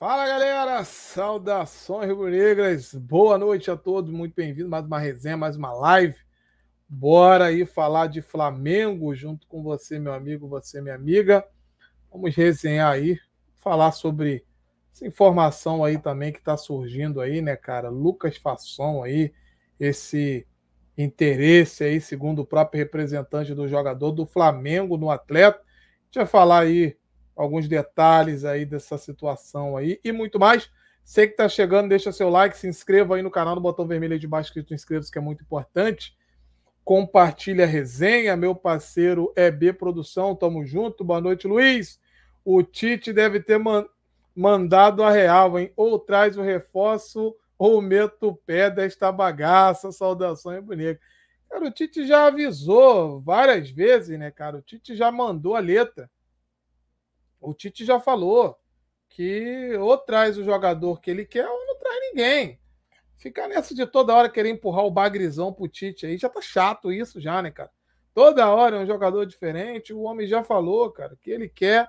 Fala galera, saudações rubro-negras, boa noite a todos, muito bem-vindo, mais uma resenha, mais uma live. Bora aí falar de Flamengo junto com você, meu amigo, você, minha amiga. Vamos resenhar aí, falar sobre essa informação aí também que está surgindo aí, né, cara? Lucas Fasson aí, esse interesse aí, segundo o próprio representante do jogador do Flamengo no atleta. Deixa eu falar aí alguns detalhes aí dessa situação aí e muito mais. sei que está chegando, deixa seu like, se inscreva aí no canal no botão vermelho aí de baixo escrito inscreva-se, que é muito importante. Compartilha a resenha, meu parceiro EB Produção, tamo junto. Boa noite, Luiz. O Tite deve ter man mandado a real, hein? Ou traz o reforço ou meto o pé desta bagaça. Saudações, boneco. Cara, o Tite já avisou várias vezes, né, cara? O Tite já mandou a letra. O Tite já falou que ou traz o jogador que ele quer ou não traz ninguém. Ficar nessa de toda hora querer empurrar o bagrizão pro Tite aí, já tá chato isso já, né, cara? Toda hora é um jogador diferente, o homem já falou, cara, que ele quer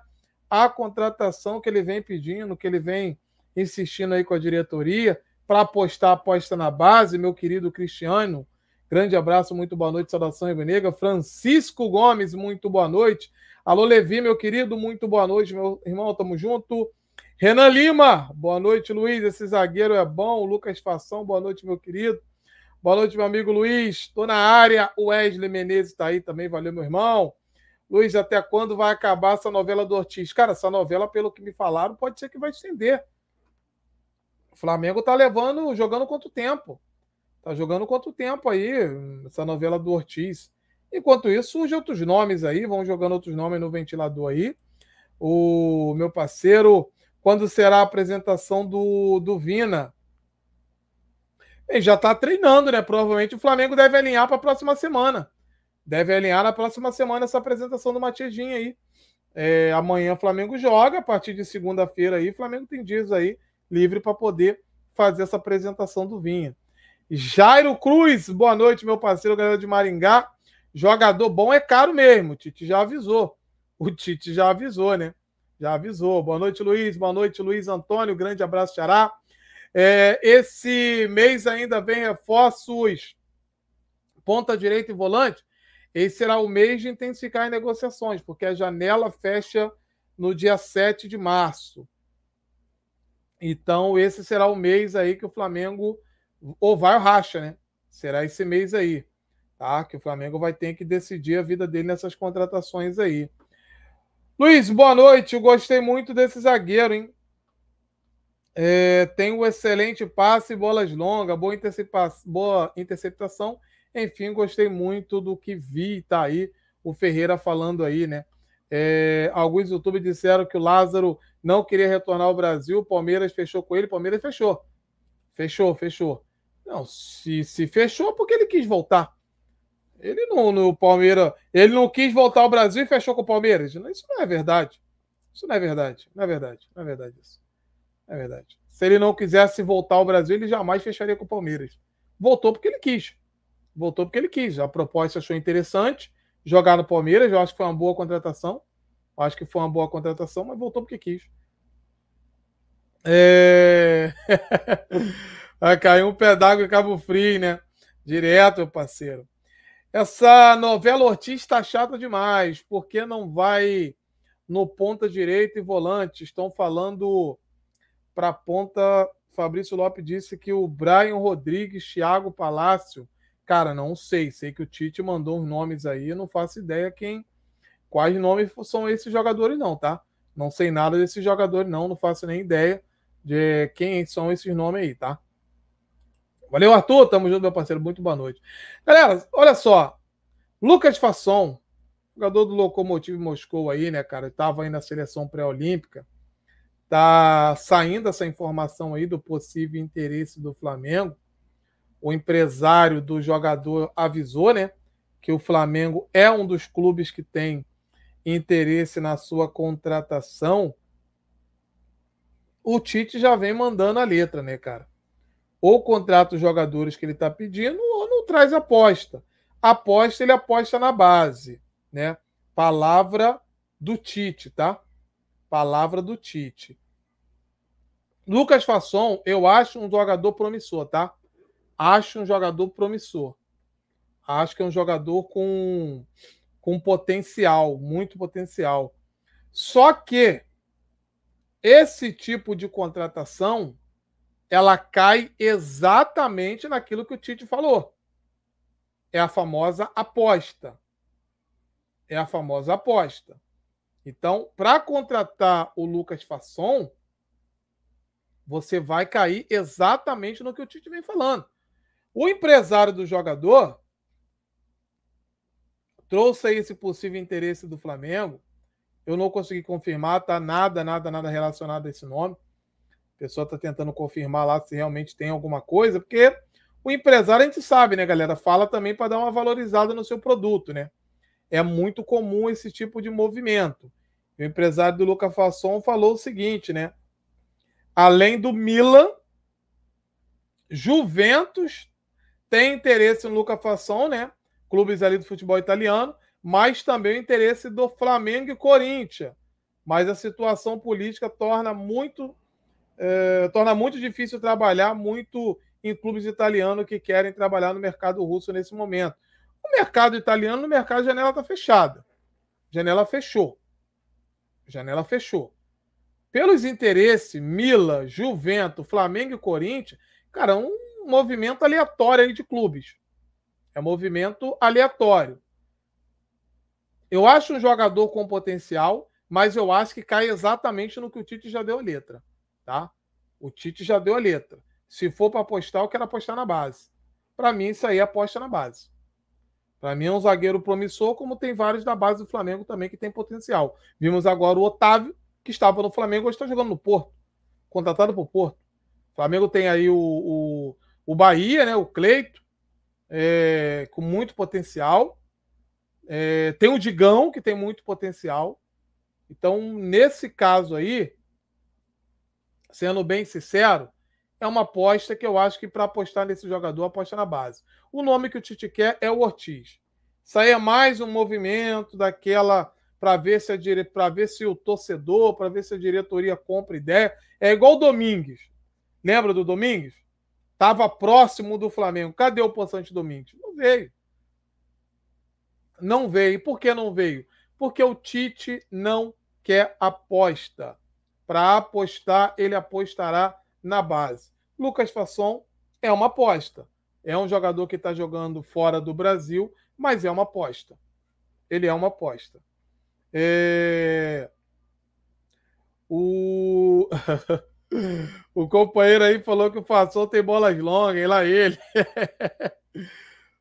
a contratação que ele vem pedindo, que ele vem insistindo aí com a diretoria para apostar aposta na base, meu querido Cristiano, Grande abraço, muito boa noite, saudação rubro-negra. Francisco Gomes, muito boa noite. Alô, Levi, meu querido, muito boa noite, meu irmão, tamo junto. Renan Lima, boa noite, Luiz, esse zagueiro é bom. Lucas Fação, boa noite, meu querido. Boa noite, meu amigo Luiz. Estou na área. O Wesley Menezes está aí também, valeu, meu irmão. Luiz, até quando vai acabar essa novela do Ortiz? Cara, essa novela, pelo que me falaram, pode ser que vai estender. O Flamengo tá levando, jogando quanto tempo? Tá jogando quanto tempo aí essa novela do Ortiz? Enquanto isso, surgem outros nomes aí, vão jogando outros nomes no ventilador aí. O meu parceiro, quando será a apresentação do, do Vina? Ele já está treinando, né? Provavelmente o Flamengo deve alinhar para a próxima semana. Deve alinhar na próxima semana essa apresentação do Matheusinho aí. É, amanhã o Flamengo joga, a partir de segunda-feira aí, o Flamengo tem dias aí livre para poder fazer essa apresentação do Vinha. Jairo Cruz, boa noite, meu parceiro, galera de Maringá. Jogador bom é caro mesmo, o Tite já avisou. O Tite já avisou, né? Já avisou. Boa noite, Luiz. Boa noite, Luiz Antônio. Grande abraço, Xará. É, esse mês ainda vem reforços ponta direita e volante. Esse será o mês de intensificar as negociações, porque a janela fecha no dia 7 de março. Então, esse será o mês aí que o Flamengo ou vai ou racha, né? Será esse mês aí, tá? Que o Flamengo vai ter que decidir a vida dele nessas contratações aí. Luiz, boa noite. Eu gostei muito desse zagueiro, hein? É, tem um excelente passe, bolas longas, boa, boa interceptação. Enfim, gostei muito do que vi, tá aí o Ferreira falando aí, né? É, alguns YouTubers disseram que o Lázaro não queria retornar ao Brasil, o Palmeiras fechou com ele, Palmeiras fechou. Fechou, fechou. Não, se, se fechou porque ele quis voltar. Ele não, no Palmeiras, ele não quis voltar ao Brasil e fechou com o Palmeiras. Isso não é verdade. Isso não é verdade. Não é verdade. Não é verdade isso. Não é verdade. Se ele não quisesse voltar ao Brasil, ele jamais fecharia com o Palmeiras. Voltou porque ele quis. Voltou porque ele quis. A proposta achou interessante jogar no Palmeiras. Eu acho que foi uma boa contratação. Eu acho que foi uma boa contratação, mas voltou porque quis. É... Vai cair um pedaço em Cabo Frio, né? Direto, parceiro. Essa novela Ortiz está chata demais, porque não vai no ponta direita e volante. Estão falando para ponta. Fabrício Lopes disse que o Brian Rodrigues, Thiago Palácio. Cara, não sei. Sei que o Tite mandou uns nomes aí. não faço ideia quem. Quais nomes são esses jogadores, não, tá? Não sei nada desses jogadores, não. Não faço nem ideia de quem são esses nomes aí, tá? Valeu, Arthur. Tamo junto, meu parceiro. Muito boa noite. Galera, olha só. Lucas Fasson, jogador do Lokomotiv Moscou aí, né, cara? Estava aí na seleção pré-olímpica. Tá saindo essa informação aí do possível interesse do Flamengo. O empresário do jogador avisou, né? Que o Flamengo é um dos clubes que tem interesse na sua contratação. O Tite já vem mandando a letra, né, cara? Ou contrata os jogadores que ele está pedindo, ou não traz aposta. Aposta, ele aposta na base. Né? Palavra do Tite, tá? Palavra do Tite. Lucas Fasson, eu acho um jogador promissor, tá? Acho um jogador promissor. Acho que é um jogador com, com potencial, muito potencial. Só que esse tipo de contratação ela cai exatamente naquilo que o Tite falou. É a famosa aposta. É a famosa aposta. Então, para contratar o Lucas Fasson, você vai cair exatamente no que o Tite vem falando. O empresário do jogador trouxe aí esse possível interesse do Flamengo. Eu não consegui confirmar, tá nada, nada, nada relacionado a esse nome pessoal está tentando confirmar lá se realmente tem alguma coisa, porque o empresário a gente sabe, né, galera? Fala também para dar uma valorizada no seu produto, né? É muito comum esse tipo de movimento. O empresário do Luca Fasson falou o seguinte, né? Além do Milan, Juventus tem interesse no Luca Fasson, né? Clubes ali do futebol italiano, mas também o interesse do Flamengo e Corinthians. Mas a situação política torna muito eh, torna muito difícil trabalhar muito em clubes italianos que querem trabalhar no mercado russo nesse momento. O mercado italiano, no mercado, a janela está fechada. Janela fechou. Janela fechou. Pelos interesses, Mila, Juventus, Flamengo e Corinthians, cara, é um movimento aleatório aí de clubes. É movimento aleatório. Eu acho um jogador com potencial, mas eu acho que cai exatamente no que o Tite já deu a letra. Tá? O Tite já deu a letra. Se for para apostar, eu quero apostar na base. Para mim, isso aí é aposta na base. Para mim, é um zagueiro promissor, como tem vários da base do Flamengo também que tem potencial. Vimos agora o Otávio, que estava no Flamengo, hoje está jogando no Porto. Contratado para o Porto. O Flamengo tem aí o, o, o Bahia, né? o Cleito, é, com muito potencial. É, tem o Digão, que tem muito potencial. Então, nesse caso aí, sendo bem sincero, é uma aposta que eu acho que para apostar nesse jogador, aposta na base. O nome que o Tite quer é o Ortiz. Isso aí é mais um movimento daquela para ver se a dire... para ver se o torcedor, para ver se a diretoria compra ideia. É igual o Domingues. Lembra do Domingues? Tava próximo do Flamengo. Cadê o possante Domingues? Não veio. Não veio. por que não veio? Porque o Tite não quer aposta. Para apostar, ele apostará na base. Lucas Fasson é uma aposta. É um jogador que está jogando fora do Brasil, mas é uma aposta. Ele é uma aposta. É... O... o companheiro aí falou que o Fasson tem bolas longas, lá ele.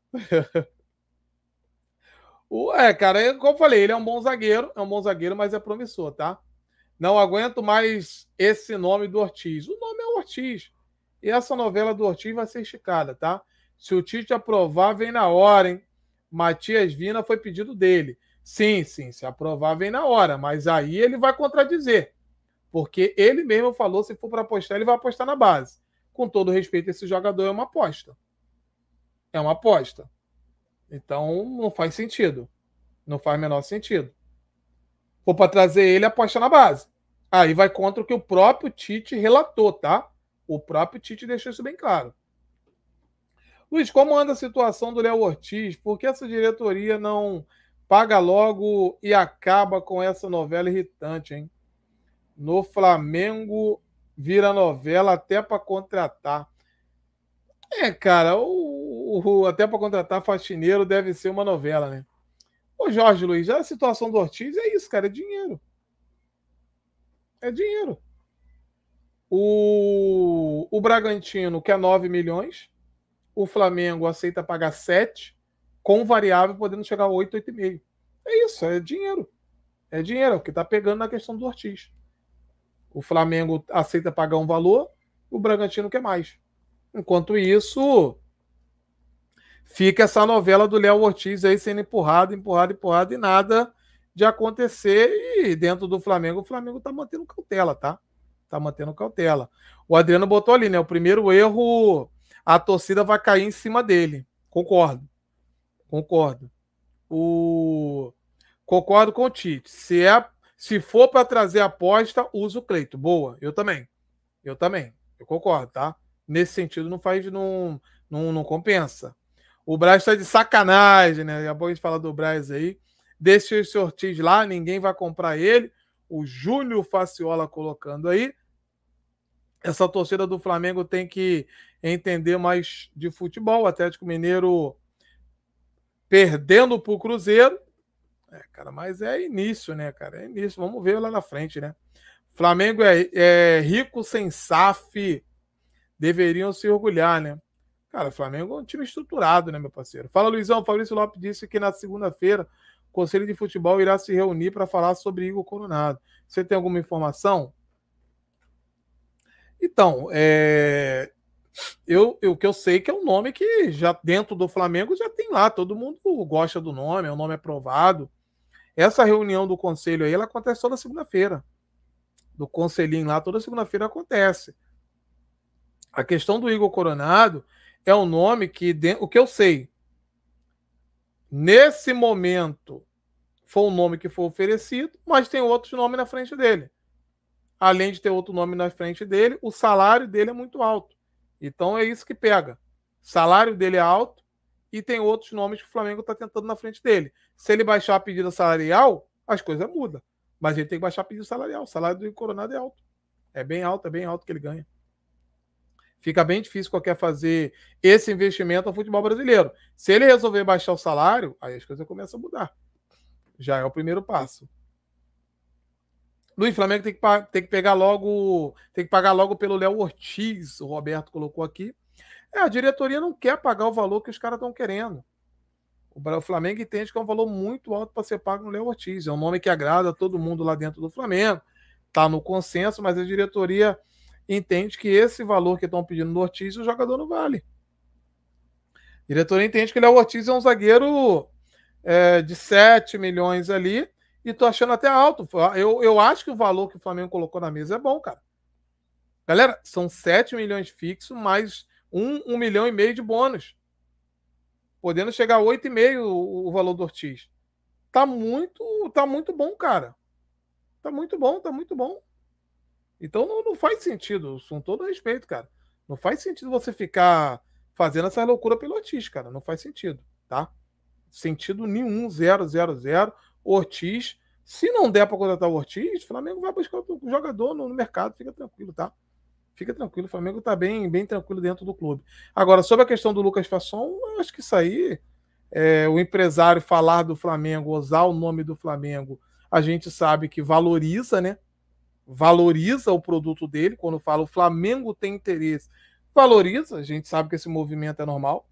o, é, cara, é como eu falei, ele é um bom zagueiro, é um bom zagueiro, mas é promissor, tá? Não aguento mais esse nome do Ortiz. O nome é Ortiz. E essa novela do Ortiz vai ser esticada, tá? Se o Tite aprovar, vem na hora, hein? Matias Vina foi pedido dele. Sim, sim, se aprovar, vem na hora. Mas aí ele vai contradizer. Porque ele mesmo falou: se for para apostar, ele vai apostar na base. Com todo respeito, esse jogador é uma aposta. É uma aposta. Então não faz sentido. Não faz menor sentido ou para trazer ele, aposta na base. Aí vai contra o que o próprio Tite relatou, tá? O próprio Tite deixou isso bem claro. Luiz, como anda a situação do Léo Ortiz? Por que essa diretoria não paga logo e acaba com essa novela irritante, hein? No Flamengo vira novela até para contratar. É, cara, o, o até para contratar faxineiro deve ser uma novela, né? Ô Jorge Luiz, a situação do Ortiz é isso, cara, é dinheiro. É dinheiro. O, o Bragantino quer 9 é milhões, o Flamengo aceita pagar 7, com variável podendo chegar a 8, 8,5. É isso, é dinheiro. É dinheiro, é o que está pegando na questão do Ortiz. O Flamengo aceita pagar um valor, o Bragantino quer mais. Enquanto isso, fica essa novela do Léo Ortiz aí sendo empurrado, empurrado, empurrado e nada de acontecer. E dentro do Flamengo, o Flamengo tá mantendo cautela, tá? Tá mantendo cautela. O Adriano botou ali, né? O primeiro erro, a torcida vai cair em cima dele. Concordo. Concordo. O... Concordo com o Tite. Se, é... Se for para trazer aposta, usa o Cleito. Boa, eu também. Eu também. Eu concordo, tá? Nesse sentido, não faz, não, não, não compensa. O Braz está de sacanagem, né? Daqui a pouco a gente fala do Braz aí. Deixa o Ortiz lá, ninguém vai comprar ele. O Júnior Faciola colocando aí. Essa torcida do Flamengo tem que entender mais de futebol. O Atlético Mineiro perdendo para o Cruzeiro. É, cara, mas é início, né, cara? É início. Vamos ver lá na frente, né? Flamengo é, é rico sem SAF. Deveriam se orgulhar, né? Cara, o Flamengo é um time estruturado, né, meu parceiro? Fala, Luizão. Fabrício Lopes disse que na segunda-feira o Conselho de Futebol irá se reunir para falar sobre Igor Coronado. Você tem alguma informação? Então, é... eu, o que eu sei é que é um nome que já dentro do Flamengo já tem lá, todo mundo gosta do nome, é um nome aprovado. Essa reunião do conselho aí, ela acontece toda segunda-feira. Do conselhinho lá, toda segunda-feira acontece. A questão do Igor Coronado, é um nome que, o que eu sei, nesse momento foi o nome que foi oferecido, mas tem outros nomes na frente dele. Além de ter outro nome na frente dele, o salário dele é muito alto. Então é isso que pega. O salário dele é alto e tem outros nomes que o Flamengo está tentando na frente dele. Se ele baixar a pedida salarial, as coisas mudam. Mas ele tem que baixar a pedida salarial. O salário do Coronado é alto. É bem alto, é bem alto que ele ganha. Fica bem difícil qualquer fazer esse investimento no futebol brasileiro. Se ele resolver baixar o salário, aí as coisas começam a mudar. Já é o primeiro passo. Luiz Flamengo tem que, tem que pegar logo, tem que pagar logo pelo Léo Ortiz, o Roberto colocou aqui. É, a diretoria não quer pagar o valor que os caras estão querendo. O Flamengo entende que é um valor muito alto para ser pago no Léo Ortiz. É um nome que agrada a todo mundo lá dentro do Flamengo. Está no consenso, mas a diretoria entende que esse valor que estão pedindo no Ortiz, o jogador não vale. O diretor entende que ele é o Ortiz, é um zagueiro é, de 7 milhões ali, e tô achando até alto. Eu, eu acho que o valor que o Flamengo colocou na mesa é bom, cara. Galera, são 7 milhões fixo mais 1, um milhão e meio de bônus. Podendo chegar a 8,5 o, o valor do Ortiz. Tá muito, tá muito bom, cara. Tá muito bom, tá muito bom. Então não, não faz sentido, com todo respeito, cara. Não faz sentido você ficar fazendo essa loucura pelo Ortiz, cara. Não faz sentido, tá? Sentido nenhum, zero, zero, zero. Ortiz, se não der para contratar o Ortiz, o Flamengo vai buscar o jogador no, no mercado, fica tranquilo, tá? Fica tranquilo, o Flamengo tá bem, bem tranquilo dentro do clube. Agora, sobre a questão do Lucas Fasson, eu acho que isso aí, é, o empresário falar do Flamengo, usar o nome do Flamengo, a gente sabe que valoriza, né? valoriza o produto dele. Quando fala o Flamengo tem interesse, valoriza. A gente sabe que esse movimento é normal,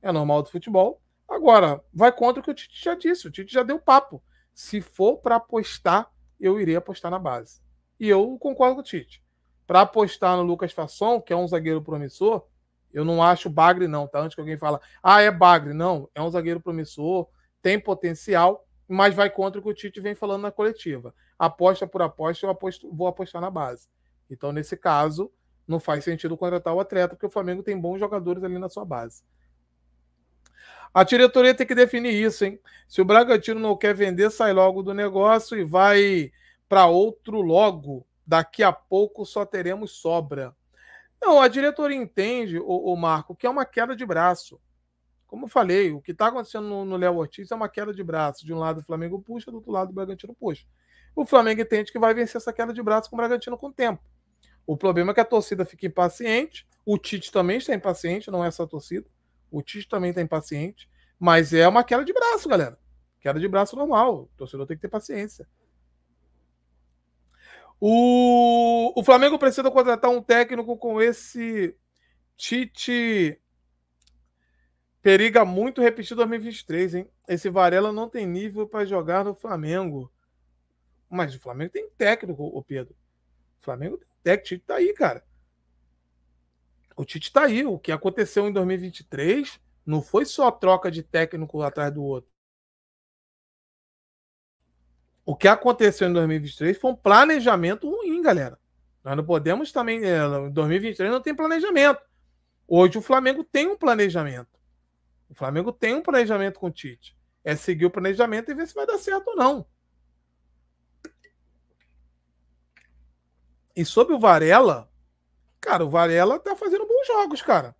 é normal do futebol. Agora, vai contra o que o Tite já disse, o Tite já deu papo. Se for para apostar, eu irei apostar na base. E eu concordo com o Tite. Para apostar no Lucas Fasson, que é um zagueiro promissor, eu não acho bagre, não, tá? Antes que alguém fala, ah, é bagre. Não, é um zagueiro promissor, tem potencial, mas vai contra o que o Tite vem falando na coletiva aposta por aposta, eu aposto, vou apostar na base. Então, nesse caso, não faz sentido contratar o atleta, porque o Flamengo tem bons jogadores ali na sua base. A diretoria tem que definir isso, hein? Se o Bragantino não quer vender, sai logo do negócio e vai para outro logo. Daqui a pouco só teremos sobra. Não, a diretoria entende, o, o Marco, que é uma queda de braço. Como eu falei, o que está acontecendo no Léo Ortiz é uma queda de braço. De um lado o Flamengo puxa, do outro lado o Bragantino puxa. O Flamengo entende que vai vencer essa queda de braço com o Bragantino com o tempo. O problema é que a torcida fica impaciente, o Tite também está impaciente, não é só a torcida. O Tite também está impaciente, mas é uma queda de braço, galera. Queda de braço normal. O torcedor tem que ter paciência. O, o Flamengo precisa contratar um técnico com esse Tite periga muito repetir 2023, hein? Esse Varela não tem nível para jogar no Flamengo. Mas o Flamengo tem técnico, o Pedro. O Flamengo tem técnico, o Tite tá aí, cara. O Tite tá aí. O que aconteceu em 2023 não foi só troca de técnico atrás do outro. O que aconteceu em 2023 foi um planejamento ruim, galera. Nós não podemos também. É, em 2023 não tem planejamento. Hoje o Flamengo tem um planejamento. O Flamengo tem um planejamento com o Tite. É seguir o planejamento e ver se vai dar certo ou não. E sobre o Varela, cara, o Varela tá fazendo bons jogos, cara.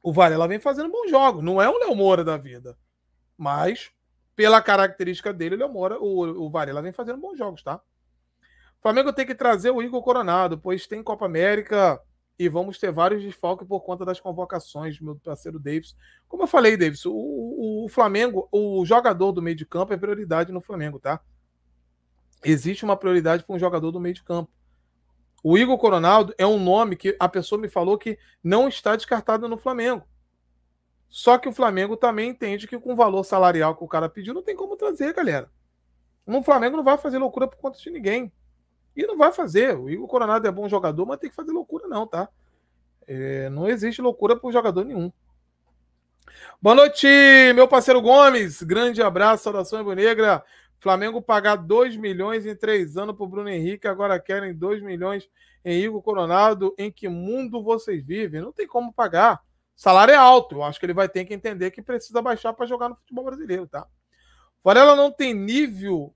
O Varela vem fazendo bons jogos. Não é o Léo Moura da vida. Mas, pela característica dele, o Léo Moura, o, o Varela vem fazendo bons jogos, tá? O Flamengo tem que trazer o Igor Coronado, pois tem Copa América e vamos ter vários desfalques por conta das convocações, meu parceiro Davis. Como eu falei, Davis, o, o, o Flamengo, o jogador do meio de campo é prioridade no Flamengo, tá? existe uma prioridade para um jogador do meio de campo. O Igor Coronado é um nome que a pessoa me falou que não está descartado no Flamengo. Só que o Flamengo também entende que com o valor salarial que o cara pediu, não tem como trazer, galera. No Flamengo não vai fazer loucura por conta de ninguém. E não vai fazer. O Igor Coronado é bom jogador, mas tem que fazer loucura, não, tá? É, não existe loucura por jogador nenhum. Boa noite, meu parceiro Gomes. Grande abraço, saudações, Negra. Flamengo pagar 2 milhões em três anos para o Bruno Henrique, agora querem 2 milhões em Igor Coronado. Em que mundo vocês vivem? Não tem como pagar. Salário é alto. Eu acho que ele vai ter que entender que precisa baixar para jogar no futebol brasileiro, tá? Varela não tem nível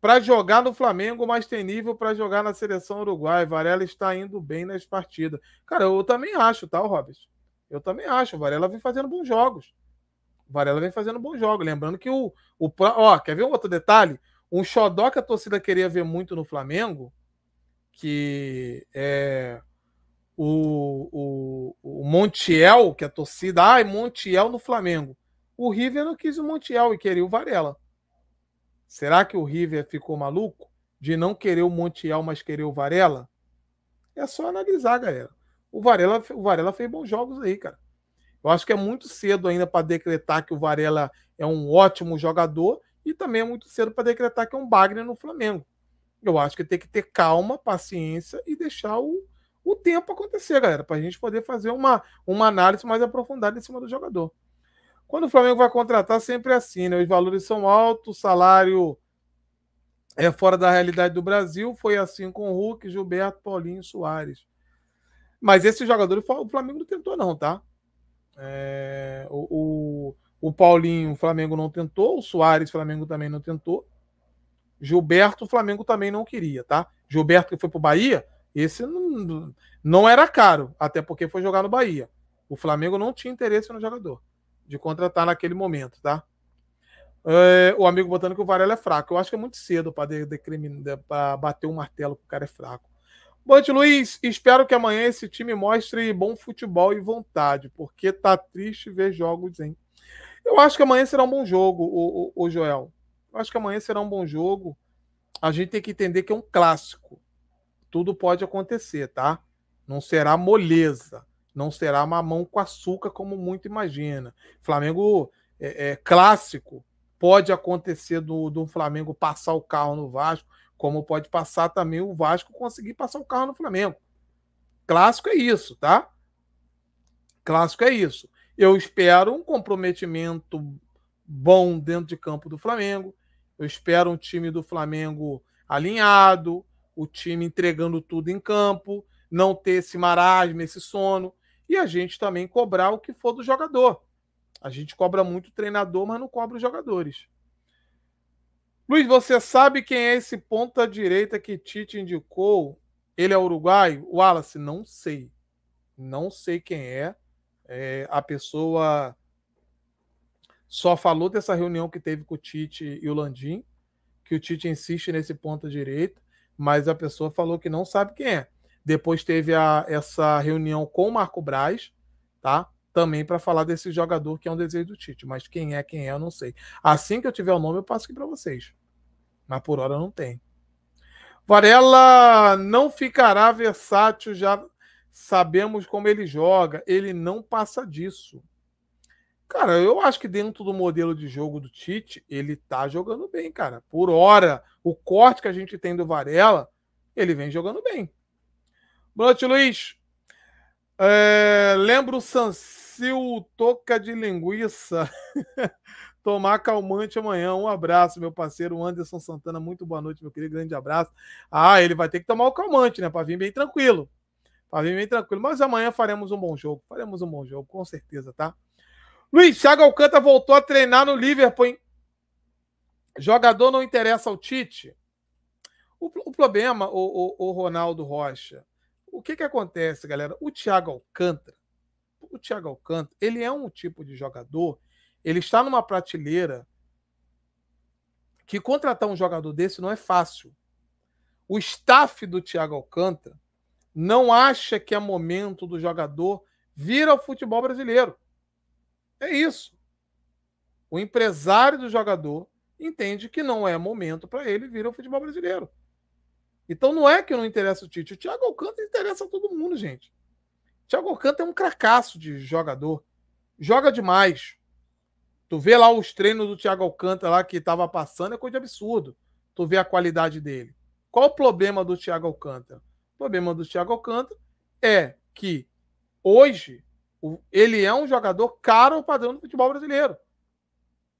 para jogar no Flamengo, mas tem nível para jogar na seleção uruguai. Varela está indo bem nas partidas. Cara, eu também acho, tá, Robert? Eu também acho. Varela vem fazendo bons jogos. Varela vem fazendo bons jogos. Lembrando que o. o ó, quer ver um outro detalhe? Um xodó que a torcida queria ver muito no Flamengo, que é o, o, o Montiel, que a torcida. Ai, ah, é Montiel no Flamengo. O River não quis o Montiel e queria o Varela. Será que o River ficou maluco de não querer o Montiel, mas querer o Varela? É só analisar, galera. O Varela, o Varela fez bons jogos aí, cara. Eu acho que é muito cedo ainda para decretar que o Varela é um ótimo jogador e também é muito cedo para decretar que é um Bagner no Flamengo. Eu acho que tem que ter calma, paciência e deixar o, o tempo acontecer, galera, para a gente poder fazer uma, uma análise mais aprofundada em cima do jogador. Quando o Flamengo vai contratar, sempre é assim, né? Os valores são altos, o salário é fora da realidade do Brasil. Foi assim com o Hulk, Gilberto, Paulinho, Soares. Mas esse jogador o Flamengo não tentou, não, tá? É, o, o, o, Paulinho, o Flamengo não tentou. O Soares, o Flamengo também não tentou. Gilberto, o Flamengo também não queria, tá? Gilberto que foi pro Bahia, esse não, não era caro, até porque foi jogar no Bahia. O Flamengo não tinha interesse no jogador de contratar naquele momento, tá? É, o amigo botando que o Varela é fraco. Eu acho que é muito cedo para bater o um martelo que o cara é fraco. Bante Luiz, espero que amanhã esse time mostre bom futebol e vontade, porque tá triste ver jogos, hein? Eu acho que amanhã será um bom jogo, o, o, o Joel. Eu acho que amanhã será um bom jogo. A gente tem que entender que é um clássico. Tudo pode acontecer, tá? Não será moleza, não será mamão com açúcar, como muito imagina. Flamengo é, é clássico, pode acontecer do, do Flamengo passar o carro no Vasco como pode passar também o Vasco conseguir passar o carro no Flamengo. Clássico é isso, tá? Clássico é isso. Eu espero um comprometimento bom dentro de campo do Flamengo. Eu espero um time do Flamengo alinhado, o time entregando tudo em campo, não ter esse marasmo, esse sono. E a gente também cobrar o que for do jogador. A gente cobra muito o treinador, mas não cobra os jogadores. Luiz, você sabe quem é esse ponta-direita que Tite indicou? Ele é uruguaio? Wallace, não sei. Não sei quem é. é a pessoa só falou dessa reunião que teve com o Tite e o Landim, que o Tite insiste nesse ponta-direita, mas a pessoa falou que não sabe quem é. Depois teve a, essa reunião com o Marco Braz, tá? Também para falar desse jogador que é um desejo do Tite, mas quem é, quem é, eu não sei. Assim que eu tiver o nome, eu passo aqui para vocês mas por hora não tem. Varela não ficará versátil, já sabemos como ele joga, ele não passa disso. Cara, eu acho que dentro do modelo de jogo do Tite, ele tá jogando bem, cara. Por hora, o corte que a gente tem do Varela, ele vem jogando bem. Boa noite, Luiz. É, lembro o Sansil Toca de Linguiça. tomar calmante amanhã. Um abraço, meu parceiro Anderson Santana. Muito boa noite, meu querido. Grande abraço. Ah, ele vai ter que tomar o calmante, né? Para vir bem tranquilo. Para vir bem tranquilo. Mas amanhã faremos um bom jogo. Faremos um bom jogo, com certeza, tá? Luiz Thiago Alcântara voltou a treinar no Liverpool, hein? Jogador não interessa ao Tite. O, o problema, o, o, o, Ronaldo Rocha, o que que acontece, galera? O Thiago Alcântara, o Thiago Alcântara, ele é um tipo de jogador ele está numa prateleira que contratar um jogador desse não é fácil. O staff do Thiago Alcântara não acha que é momento do jogador vir ao futebol brasileiro. É isso. O empresário do jogador entende que não é momento para ele vir ao futebol brasileiro. Então não é que não interessa o Tite. O Thiago Alcântara interessa a todo mundo, gente. O Thiago Alcântara é um cracaço de jogador. Joga demais. Tu vê lá os treinos do Thiago Alcântara lá que estava passando, é coisa de absurdo. Tu vê a qualidade dele. Qual o problema do Thiago Alcântara? O problema do Thiago Alcântara é que hoje ele é um jogador caro ao padrão do futebol brasileiro.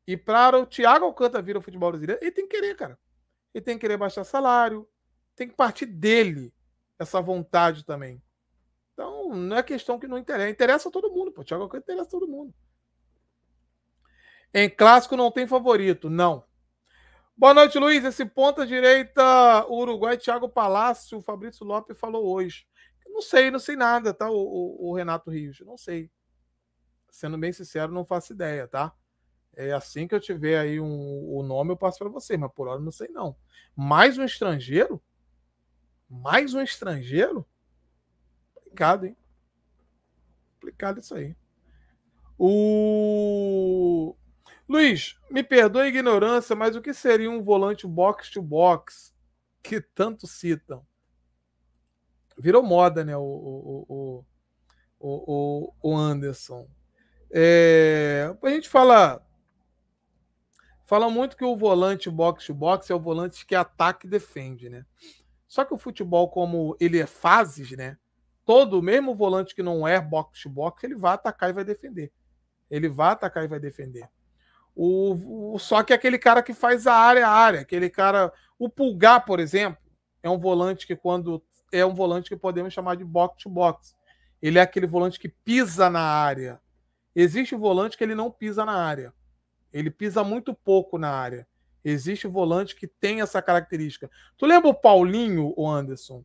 E para o Thiago Alcântara vir ao futebol brasileiro, ele tem que querer, cara. Ele tem que querer baixar salário, tem que partir dele essa vontade também. Então, não é questão que não interessa. Interessa a todo mundo, pô. Thiago Alcântara interessa a todo mundo. Em clássico não tem favorito, não. Boa noite, Luiz. Esse ponta direita Uruguai, Thiago Palácio, o Fabrício Lopes falou hoje. Não sei, não sei nada, tá? O, o, o, Renato Rios, não sei. Sendo bem sincero, não faço ideia, tá? É assim que eu tiver aí um, o nome, eu passo para você, mas por hora não sei não. Mais um estrangeiro? Mais um estrangeiro? Complicado, hein? Complicado isso aí. O Luiz, me perdoe a ignorância, mas o que seria um volante box-to-box que tanto citam? Virou moda, né, o, o, o, o, Anderson. É, a gente fala, fala muito que o volante box-to-box é o volante que ataca e defende, né? Só que o futebol, como ele é fases, né? Todo, mesmo volante que não é box-to-box, ele vai atacar e vai defender. Ele vai atacar e vai defender. O, o, só que aquele cara que faz a área, a área, aquele cara. O Pulgar, por exemplo, é um volante que quando. É um volante que podemos chamar de box to box. Ele é aquele volante que pisa na área. Existe o volante que ele não pisa na área. Ele pisa muito pouco na área. Existe o volante que tem essa característica. Tu lembra o Paulinho, o Anderson?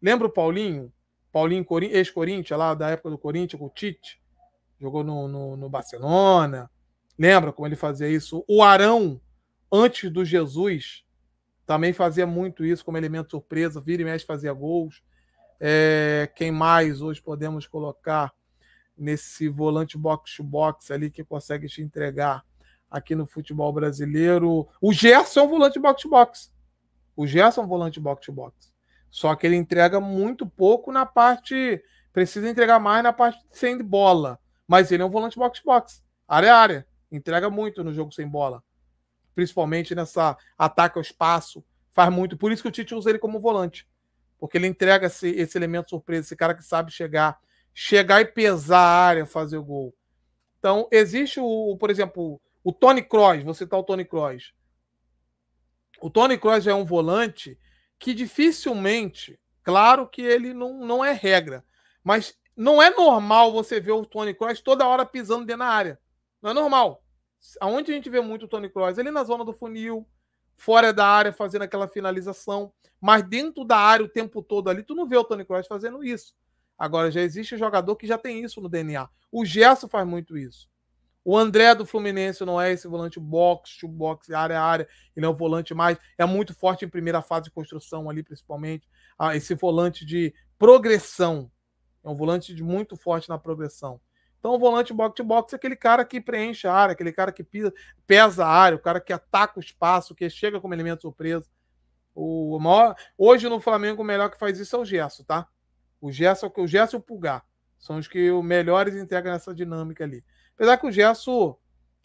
Lembra o Paulinho? Paulinho ex-Corinthians, lá da época do Corinthians, com o Tite. Jogou no, no, no Barcelona. Lembra como ele fazia isso? O Arão, antes do Jesus, também fazia muito isso como elemento surpresa. Vira e mexe fazia gols. É, quem mais hoje podemos colocar nesse volante box-to-box ali que consegue te entregar aqui no futebol brasileiro? O Gerson é um volante box-to-box. O Gerson é um volante box-to-box. Só que ele entrega muito pouco na parte. Precisa entregar mais na parte de send bola. Mas ele é um volante box-to-box. Área-área entrega muito no jogo sem bola, principalmente nessa ataque ao espaço, faz muito. Por isso que o Tite usa ele como volante, porque ele entrega esse, esse elemento surpresa, esse cara que sabe chegar, chegar e pesar a área, fazer o gol. Então, existe o, por exemplo, o Tony Kroos, você tá o Tony Kroos. O Tony Kroos é um volante que dificilmente, claro que ele não, não é regra, mas não é normal você ver o Tony Kroos toda hora pisando dentro da área. Não é normal. Aonde a gente vê muito o Tony Kroos? Ele na zona do funil, fora da área, fazendo aquela finalização. Mas dentro da área o tempo todo ali, tu não vê o Tony Kroos fazendo isso. Agora, já existe jogador que já tem isso no DNA. O Gerson faz muito isso. O André do Fluminense não é esse volante box, to box, área área. Ele é um volante mais. É muito forte em primeira fase de construção ali, principalmente. Ah, esse volante de progressão. É um volante de muito forte na progressão. Então, o volante box-to-box é aquele cara que preenche a área, aquele cara que pisa, pesa a área, o cara que ataca o espaço, que chega como elemento surpresa. O maior, hoje no Flamengo, o melhor que faz isso é o Gerson, tá? O Gerson, o Gerson e o Pulgar são os que os melhores integram nessa dinâmica ali. Apesar que o Gerson,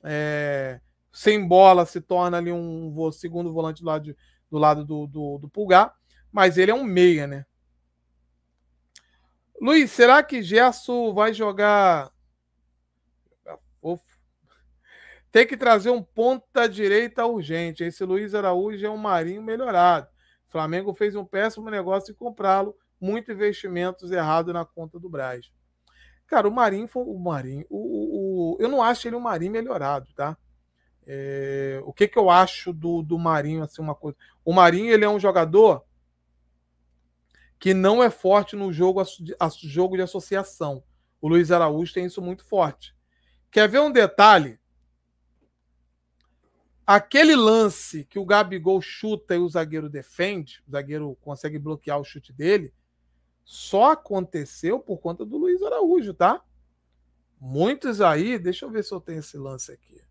é, sem bola, se torna ali um segundo volante do lado, de, do, lado do, do, do Pulgar, mas ele é um meia, né? Luiz, será que Gerson vai jogar tem que trazer um ponta-direita urgente. Esse Luiz Araújo é um marinho melhorado. O Flamengo fez um péssimo negócio em comprá-lo. Muito investimentos errados na conta do Braz. Cara, o Marinho foi o Marinho. O, o, o eu não acho ele um Marinho melhorado, tá? É, o que, que eu acho do, do Marinho, assim, uma coisa. O Marinho, ele é um jogador que não é forte no jogo, jogo de associação. O Luiz Araújo tem isso muito forte. Quer ver um detalhe? Aquele lance que o Gabigol chuta e o zagueiro defende, o zagueiro consegue bloquear o chute dele, só aconteceu por conta do Luiz Araújo, tá? Muitos aí, deixa eu ver se eu tenho esse lance aqui.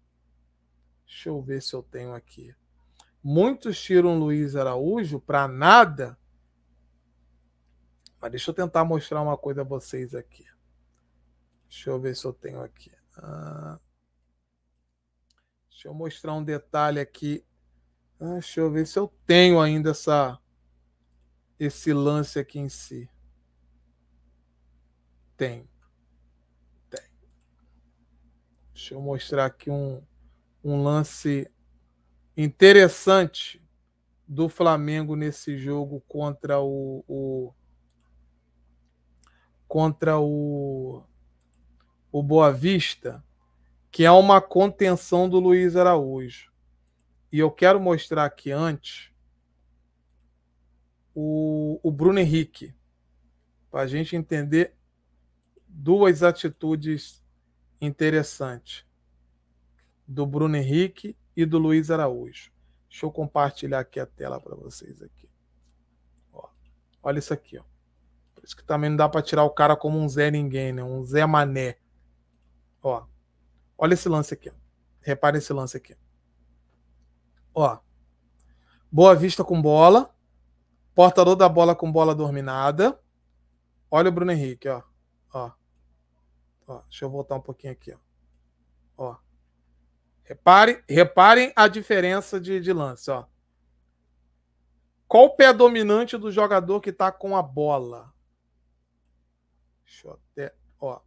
Deixa eu ver se eu tenho aqui. Muitos tiram Luiz Araújo para nada. Mas deixa eu tentar mostrar uma coisa a vocês aqui. Deixa eu ver se eu tenho aqui. Ah, deixa eu mostrar um detalhe aqui. Ah, deixa eu ver se eu tenho ainda essa esse lance aqui em si. Tem. Tem. Deixa eu mostrar aqui um, um lance interessante do Flamengo nesse jogo contra o, o contra o o Boa Vista, que é uma contenção do Luiz Araújo. E eu quero mostrar aqui antes o, o Bruno Henrique, para a gente entender duas atitudes interessantes do Bruno Henrique e do Luiz Araújo. Deixa eu compartilhar aqui a tela para vocês aqui. Ó, olha isso aqui, ó. Por isso que também não dá para tirar o cara como um Zé ninguém, né? Um Zé Mané. Ó, olha esse lance aqui. repare esse lance aqui. Ó, Boa Vista com bola, portador da bola com bola dominada. Olha o Bruno Henrique, ó. Ó. ó deixa eu voltar um pouquinho aqui, ó. ó. Reparem, reparem a diferença de, de lance, ó. Qual o pé dominante do jogador que está com a bola? Deixa eu até. Ó,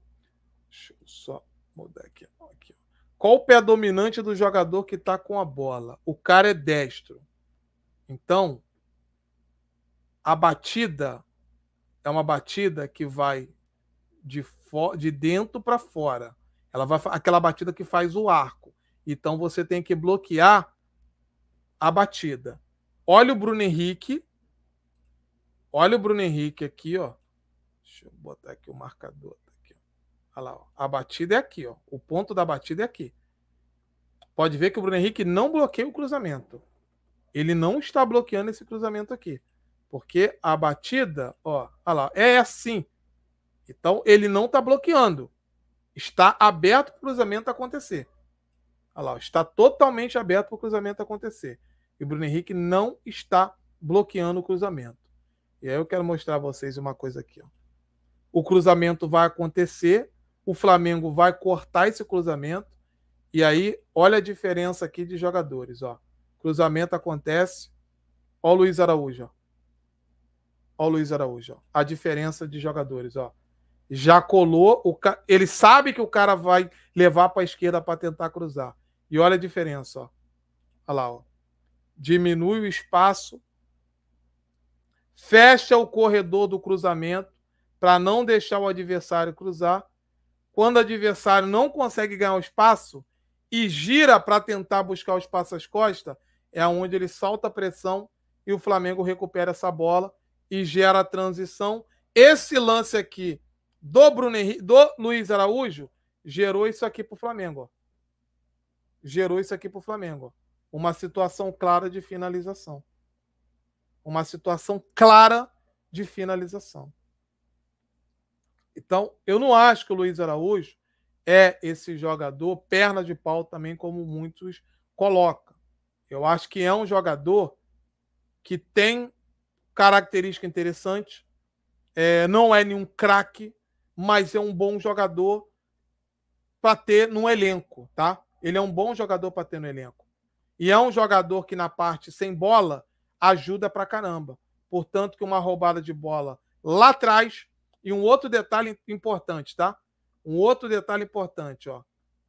deixa eu só mudar aqui, aqui. Qual o pé dominante do jogador que está com a bola? O cara é destro. Então, a batida é uma batida que vai de, de dentro para fora. Ela vai aquela batida que faz o arco. Então você tem que bloquear a batida. Olha o Bruno Henrique. Olha o Bruno Henrique aqui, ó. Deixa eu botar aqui o marcador. Olha lá, ó. a batida é aqui, ó. O ponto da batida é aqui. Pode ver que o Bruno Henrique não bloqueia o cruzamento. Ele não está bloqueando esse cruzamento aqui. Porque a batida, ó, olha lá, é assim. Então ele não está bloqueando. Está aberto para o cruzamento acontecer. Olha lá, está totalmente aberto para o cruzamento acontecer. E o Bruno Henrique não está bloqueando o cruzamento. E aí eu quero mostrar a vocês uma coisa aqui. Ó. O cruzamento vai acontecer o Flamengo vai cortar esse cruzamento. E aí, olha a diferença aqui de jogadores. Ó. Cruzamento acontece. Olha o Luiz Araújo. Olha o Luiz Araújo. Ó. A diferença de jogadores. Ó. Já colou. O ca... Ele sabe que o cara vai levar para a esquerda para tentar cruzar. E olha a diferença. Ó. Olha lá. Ó. Diminui o espaço. Fecha o corredor do cruzamento para não deixar o adversário cruzar quando o adversário não consegue ganhar o espaço e gira para tentar buscar o espaço às costas, é onde ele solta a pressão e o Flamengo recupera essa bola e gera a transição. Esse lance aqui do, Bruno Henrique, do Luiz Araújo gerou isso aqui para o Flamengo. Gerou isso aqui para o Flamengo. Uma situação clara de finalização. Uma situação clara de finalização. Então, eu não acho que o Luiz Araújo é esse jogador perna de pau também, como muitos colocam. Eu acho que é um jogador que tem característica interessante, é, não é nenhum craque, mas é um bom jogador para ter no elenco, tá? Ele é um bom jogador para ter no elenco. E é um jogador que na parte sem bola ajuda para caramba. Portanto, que uma roubada de bola lá atrás e um outro detalhe importante, tá? Um outro detalhe importante, ó,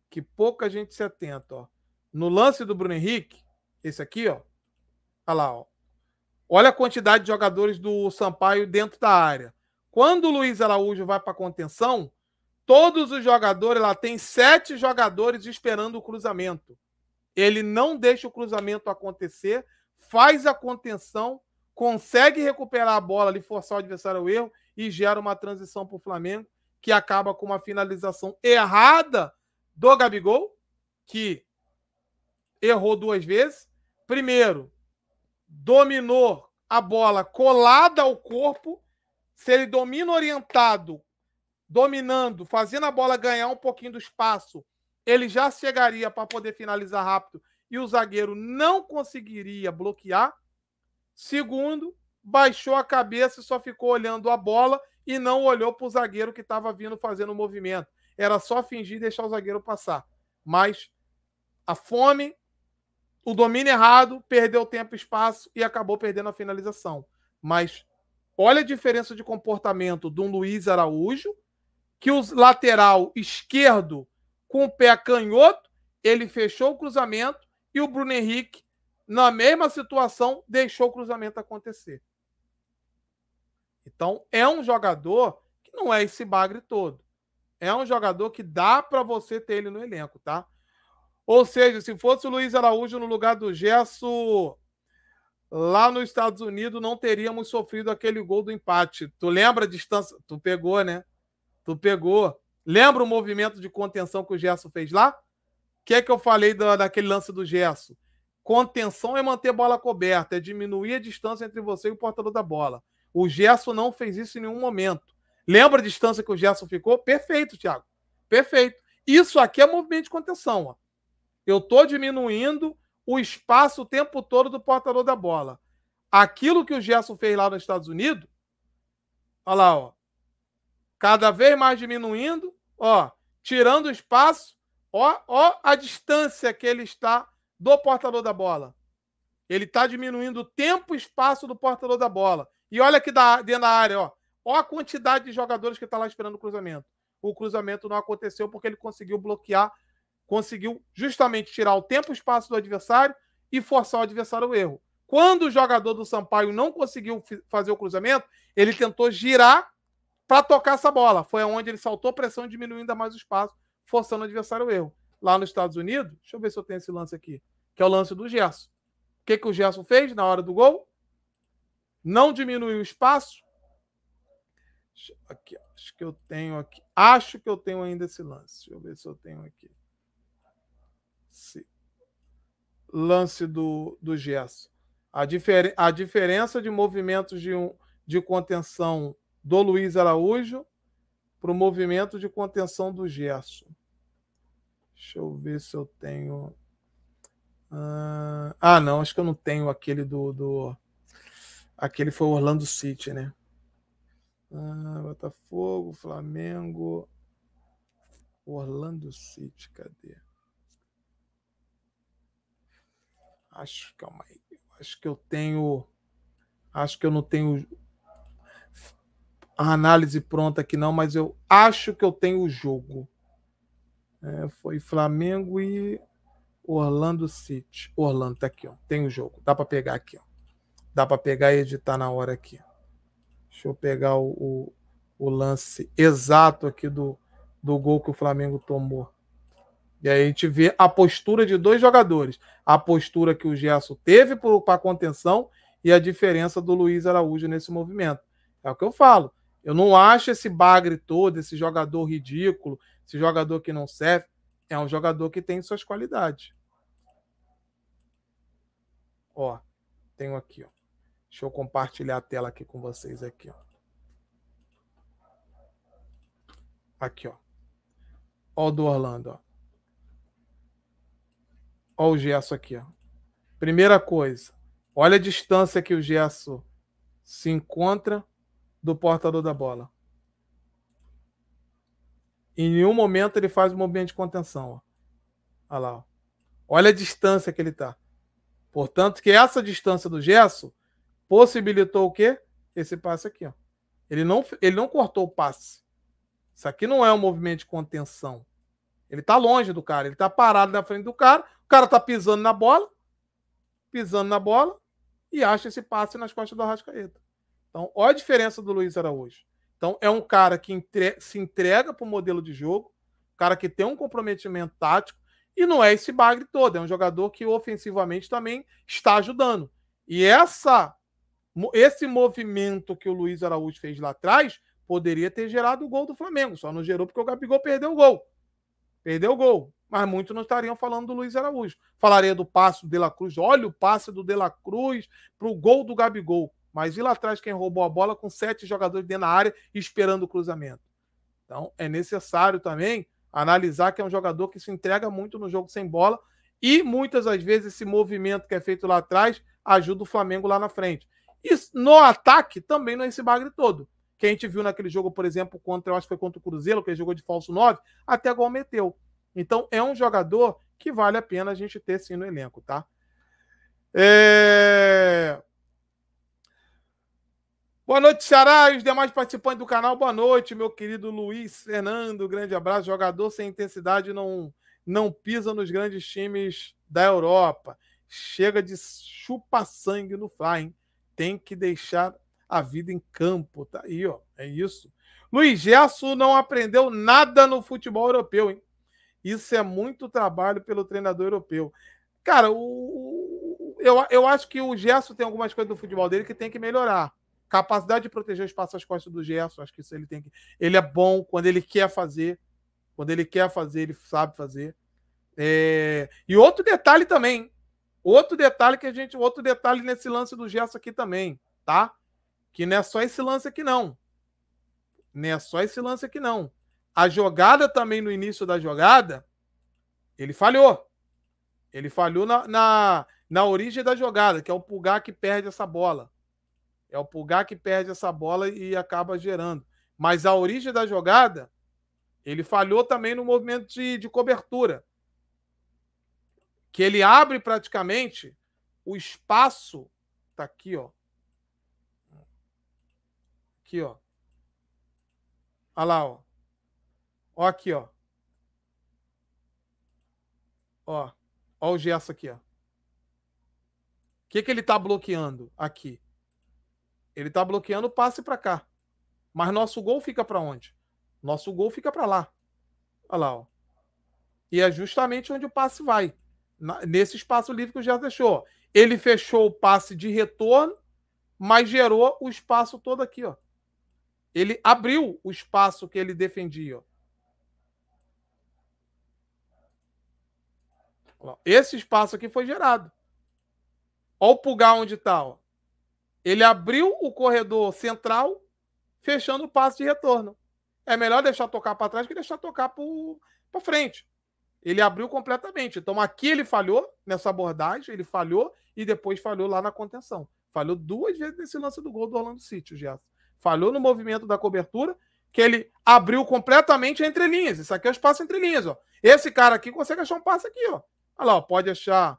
que pouca gente se atenta, ó. No lance do Bruno Henrique, esse aqui, ó, olha lá, ó. Olha a quantidade de jogadores do Sampaio dentro da área. Quando o Luiz Araújo vai para contenção, todos os jogadores lá tem sete jogadores esperando o cruzamento. Ele não deixa o cruzamento acontecer, faz a contenção, consegue recuperar a bola ali, forçar o adversário ao erro e gera uma transição para o Flamengo que acaba com uma finalização errada do Gabigol, que errou duas vezes. Primeiro, dominou a bola colada ao corpo. Se ele domina orientado, dominando, fazendo a bola ganhar um pouquinho do espaço, ele já chegaria para poder finalizar rápido e o zagueiro não conseguiria bloquear. Segundo, baixou a cabeça e só ficou olhando a bola e não olhou para o zagueiro que estava vindo fazendo o movimento. Era só fingir e deixar o zagueiro passar. Mas a fome, o domínio errado, perdeu tempo e espaço e acabou perdendo a finalização. Mas olha a diferença de comportamento de um Luiz Araújo, que o lateral esquerdo com o pé canhoto, ele fechou o cruzamento e o Bruno Henrique, na mesma situação, deixou o cruzamento acontecer. Então, é um jogador que não é esse bagre todo. É um jogador que dá para você ter ele no elenco, tá? Ou seja, se fosse o Luiz Araújo no lugar do Gesso lá nos Estados Unidos, não teríamos sofrido aquele gol do empate. Tu lembra a distância? Tu pegou, né? Tu pegou. Lembra o movimento de contenção que o Gesso fez lá? O que é que eu falei da, daquele lance do Gesso? Contenção é manter a bola coberta, é diminuir a distância entre você e o portador da bola. O Gerson não fez isso em nenhum momento. Lembra a distância que o Gerson ficou? Perfeito, Thiago. Perfeito. Isso aqui é movimento de contenção. Ó. Eu estou diminuindo o espaço o tempo todo do portador da bola. Aquilo que o Gerson fez lá nos Estados Unidos, olha lá, ó, cada vez mais diminuindo, ó, tirando o espaço, ó, ó a distância que ele está do portador da bola. Ele está diminuindo o tempo e espaço do portador da bola. E olha que da, dentro da área, ó. Ó a quantidade de jogadores que está lá esperando o cruzamento. O cruzamento não aconteceu porque ele conseguiu bloquear, conseguiu justamente tirar o tempo e espaço do adversário e forçar o adversário ao erro. Quando o jogador do Sampaio não conseguiu fazer o cruzamento, ele tentou girar para tocar essa bola. Foi onde ele saltou pressão, diminuindo ainda mais o espaço, forçando o adversário ao erro. Lá nos Estados Unidos, deixa eu ver se eu tenho esse lance aqui, que é o lance do Gerson. O que, que o Gerson fez na hora do gol? não diminui o espaço. Aqui, acho que eu tenho aqui. Acho que eu tenho ainda esse lance. Deixa eu ver se eu tenho aqui. Sim. Lance do, do gesso. A, difer, a diferença de movimentos de, um, de contenção do Luiz Araújo para o movimento de contenção do gesso. Deixa eu ver se eu tenho. Ah, ah não, acho que eu não tenho aquele do. do Aquele foi o Orlando City, né? Ah, Botafogo, Flamengo. Orlando City, cadê? Acho, calma aí. Acho que eu tenho. Acho que eu não tenho a análise pronta aqui, não, mas eu acho que eu tenho o jogo. É, foi Flamengo e Orlando City. Orlando, tá aqui, ó. Tem o jogo. Dá para pegar aqui, ó. Dá para pegar e editar na hora aqui. Deixa eu pegar o, o, o, lance exato aqui do, do gol que o Flamengo tomou. E aí a gente vê a postura de dois jogadores. A postura que o Gerson teve para contenção e a diferença do Luiz Araújo nesse movimento. É o que eu falo. Eu não acho esse bagre todo, esse jogador ridículo, esse jogador que não serve. É um jogador que tem suas qualidades. Ó, tenho aqui, ó. Deixa eu compartilhar a tela aqui com vocês aqui, ó. Aqui, ó. Ó o do Orlando, ó. Ó o Gesso aqui, ó. Primeira coisa, olha a distância que o Gesso se encontra do portador da bola. Em nenhum momento ele faz um movimento de contenção. Ó. Olha lá. Ó. Olha a distância que ele está. Portanto, que essa distância do Gesso possibilitou o quê? Esse passe aqui, ó. Ele não, ele não cortou o passe. Isso aqui não é um movimento de contenção. Ele tá longe do cara, ele tá parado na frente do cara, o cara tá pisando na bola, pisando na bola e acha esse passe nas costas do Arrascaeta. Então, olha a diferença do Luiz Araújo. Então, é um cara que entre, se entrega para o modelo de jogo, cara que tem um comprometimento tático e não é esse bagre todo, é um jogador que ofensivamente também está ajudando. E essa esse movimento que o Luiz Araújo fez lá atrás poderia ter gerado o gol do Flamengo, só não gerou porque o Gabigol perdeu o gol. Perdeu o gol. Mas muitos não estariam falando do Luiz Araújo. Falaria do passo do De La Cruz. Olha o passe do De La Cruz para o gol do Gabigol. Mas e lá atrás quem roubou a bola com sete jogadores dentro da área esperando o cruzamento? Então é necessário também analisar que é um jogador que se entrega muito no jogo sem bola e muitas das vezes esse movimento que é feito lá atrás ajuda o Flamengo lá na frente. E no ataque também não é esse bagre todo. Que a gente viu naquele jogo, por exemplo, contra, eu acho que foi contra o Cruzeiro, que ele jogou de falso 9, até gol meteu. Então é um jogador que vale a pena a gente ter sim no elenco, tá? É... Boa noite, Ceará e os demais participantes do canal. Boa noite, meu querido Luiz Fernando. Grande abraço. Jogador sem intensidade não, não pisa nos grandes times da Europa. Chega de chupa sangue no Fly, hein? tem que deixar a vida em campo. Tá aí, ó. É isso. Luiz Gerson não aprendeu nada no futebol europeu, hein? Isso é muito trabalho pelo treinador europeu. Cara, o, eu, eu acho que o Gerson tem algumas coisas do futebol dele que tem que melhorar. Capacidade de proteger o espaço às costas do Gerson, acho que isso ele tem que. Ele é bom quando ele quer fazer. Quando ele quer fazer, ele sabe fazer. É... E outro detalhe também, Outro detalhe que a gente, outro detalhe nesse lance do Gerson aqui também, tá? Que não é só esse lance aqui não. Não é só esse lance aqui não. A jogada também no início da jogada, ele falhou. Ele falhou na, na, na origem da jogada, que é o Pulgar que perde essa bola. É o Pulgar que perde essa bola e acaba gerando. Mas a origem da jogada, ele falhou também no movimento de, de cobertura que ele abre praticamente o espaço tá aqui, ó. Aqui, ó. Olha lá, ó. Ó aqui, ó. Ó. Ó o gesso aqui, ó. O que, que ele tá bloqueando aqui? Ele tá bloqueando o passe para cá. Mas nosso gol fica para onde? Nosso gol fica para lá. Olha lá, ó. E é justamente onde o passe vai nesse espaço livre que o Gerson deixou. Ele fechou o passe de retorno, mas gerou o espaço todo aqui, ó. Ele abriu o espaço que ele defendia. Ó. Esse espaço aqui foi gerado. Olha o pulgar onde está. Ele abriu o corredor central, fechando o passo de retorno. É melhor deixar tocar para trás que deixar tocar para frente. Ele abriu completamente. Então aqui ele falhou nessa abordagem, ele falhou e depois falhou lá na contenção. Falhou duas vezes nesse lance do gol do Orlando City, o Gerson. Falhou no movimento da cobertura, que ele abriu completamente entre linhas. Isso aqui é o espaço entre linhas, ó. Esse cara aqui consegue achar um passe aqui, ó. Olha lá, ó, pode achar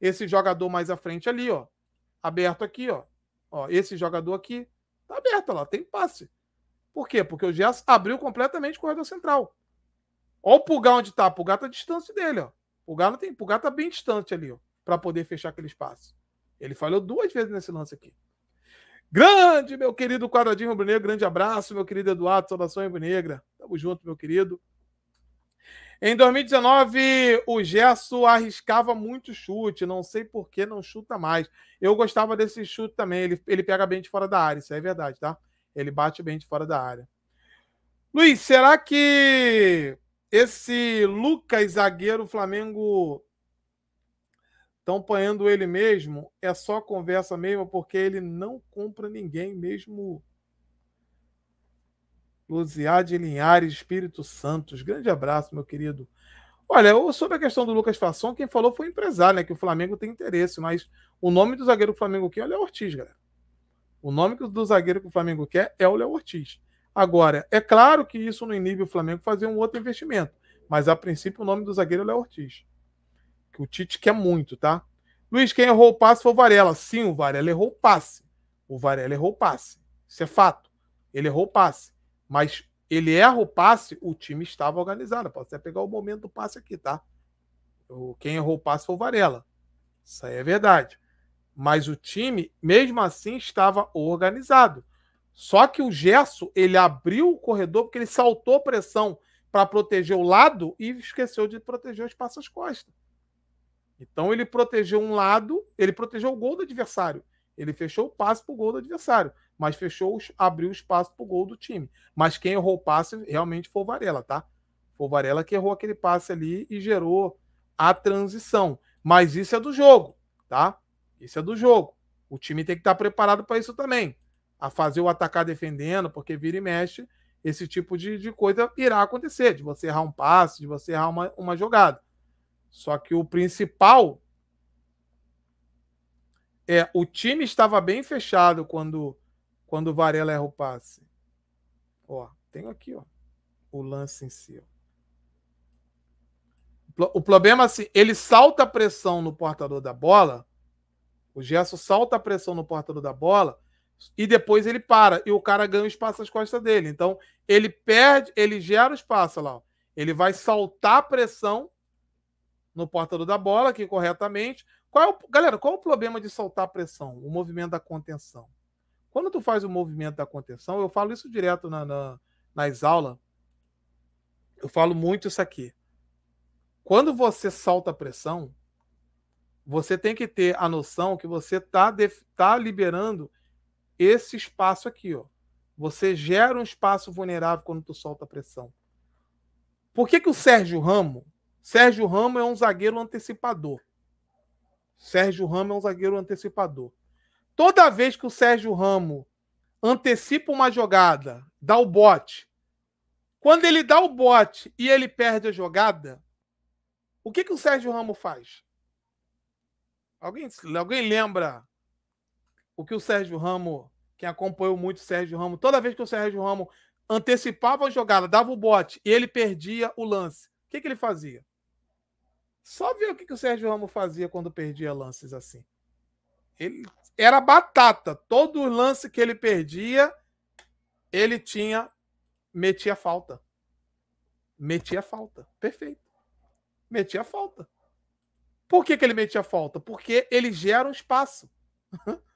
esse jogador mais à frente ali, ó. Aberto aqui, ó. ó esse jogador aqui tá aberto, ó, lá, tem passe. Por quê? Porque o Gerson abriu completamente o corredor central. Olha o Pulgar onde tá. O Pulgar tá distante dele, ó. O Pulgar, não tem, Pulgar tá bem distante ali, ó. Pra poder fechar aquele espaço. Ele falhou duas vezes nesse lance aqui. Grande, meu querido Quadradinho Rubro Negro. Grande abraço, meu querido Eduardo. Saudações Rubro Negra. Tamo junto, meu querido. Em 2019, o Gesso arriscava muito chute. Não sei por que não chuta mais. Eu gostava desse chute também. Ele, ele pega bem de fora da área. Isso é verdade, tá? Ele bate bem de fora da área. Luiz, será que esse Lucas zagueiro, Flamengo estão apanhando ele mesmo, é só conversa mesmo, porque ele não compra ninguém, mesmo Luziade Linhares, Espírito Santos. Grande abraço, meu querido. Olha, sobre a questão do Lucas Fasson, quem falou foi o empresário, né? Que o Flamengo tem interesse, mas o nome do zagueiro que o Flamengo quer é o Léo Ortiz, galera. O nome do zagueiro que o Flamengo quer é o Léo Ortiz. Agora, é claro que isso não inibe o Flamengo fazer um outro investimento, mas a princípio o nome do zagueiro é Léo Ortiz, que o Tite quer muito, tá? Luiz, quem errou o passe foi o Varela. Sim, o Varela errou o passe. O Varela errou o passe. Isso é fato. Ele errou o passe. Mas ele erra o passe, o time estava organizado. Posso até pegar o momento do passe aqui, tá? Quem errou o passe foi o Varela. Isso aí é verdade. Mas o time, mesmo assim, estava organizado. Só que o Gerson, ele abriu o corredor porque ele saltou pressão para proteger o lado e esqueceu de proteger o espaço às costas. Então ele protegeu um lado, ele protegeu o gol do adversário. Ele fechou o passe para o gol do adversário, mas fechou, abriu o espaço para o gol do time. Mas quem errou o passe realmente foi o Varela, tá? Foi o Varela que errou aquele passe ali e gerou a transição. Mas isso é do jogo, tá? Isso é do jogo. O time tem que estar tá preparado para isso também a fazer o atacar defendendo, porque vira e mexe, esse tipo de, de coisa irá acontecer, de você errar um passe, de você errar uma, uma jogada. Só que o principal é o time estava bem fechado quando quando o Varela erra o passe. Ó, tenho aqui, ó, o lance em si. Ó. O problema é assim, ele salta a pressão no portador da bola, o Gerson salta a pressão no portador da bola, e depois ele para e o cara ganha o espaço nas costas dele. Então ele perde, ele gera o espaço lá. Ele vai saltar a pressão no portador da bola aqui corretamente. Qual é o, galera, qual é o problema de soltar a pressão? O movimento da contenção. Quando tu faz o movimento da contenção, eu falo isso direto na, na, nas aulas. Eu falo muito isso aqui. Quando você solta a pressão, você tem que ter a noção que você está tá liberando esse espaço aqui, ó. Você gera um espaço vulnerável quando tu solta a pressão. Por que, que o Sérgio Ramo? Sérgio Ramo é um zagueiro antecipador. Sérgio Ramo é um zagueiro antecipador. Toda vez que o Sérgio Ramo antecipa uma jogada, dá o bote. Quando ele dá o bote e ele perde a jogada, o que, que o Sérgio Ramo faz? Alguém, alguém lembra o que o Sérgio Ramo, quem acompanhou muito o Sérgio Ramo, toda vez que o Sérgio Ramo antecipava a jogada, dava o bote e ele perdia o lance, o que, que ele fazia? Só ver o que, que o Sérgio Ramo fazia quando perdia lances assim. Ele era batata. Todo lance que ele perdia, ele tinha metia falta. Metia falta. Perfeito. Metia falta. Por que, que ele metia falta? Porque ele gera um espaço.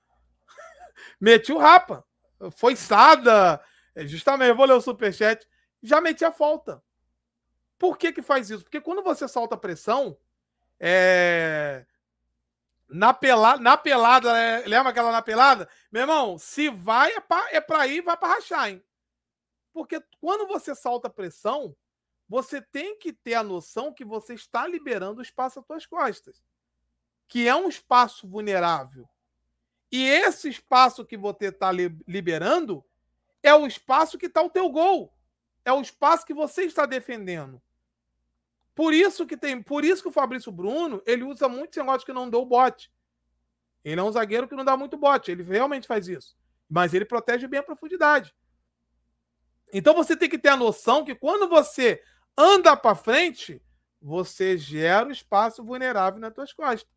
Meti o rapa. Foiçada. É, justamente, eu vou ler o superchat. Já meti a falta. Por que que faz isso? Porque quando você solta a pressão, é... na, pela... na pelada, né? lembra aquela na pelada? Meu irmão, se vai é pra, é pra ir, vai pra rachar, hein? Porque quando você solta a pressão, você tem que ter a noção que você está liberando espaço às suas costas, que é um espaço vulnerável. E esse espaço que você está liberando é o espaço que está o teu gol. É o espaço que você está defendendo. Por isso que tem, por isso que o Fabrício Bruno, ele usa muito esse negócio que não dou bote. Ele é um zagueiro que não dá muito bote, ele realmente faz isso. Mas ele protege bem a profundidade. Então você tem que ter a noção que quando você anda para frente, você gera um espaço vulnerável nas suas costas.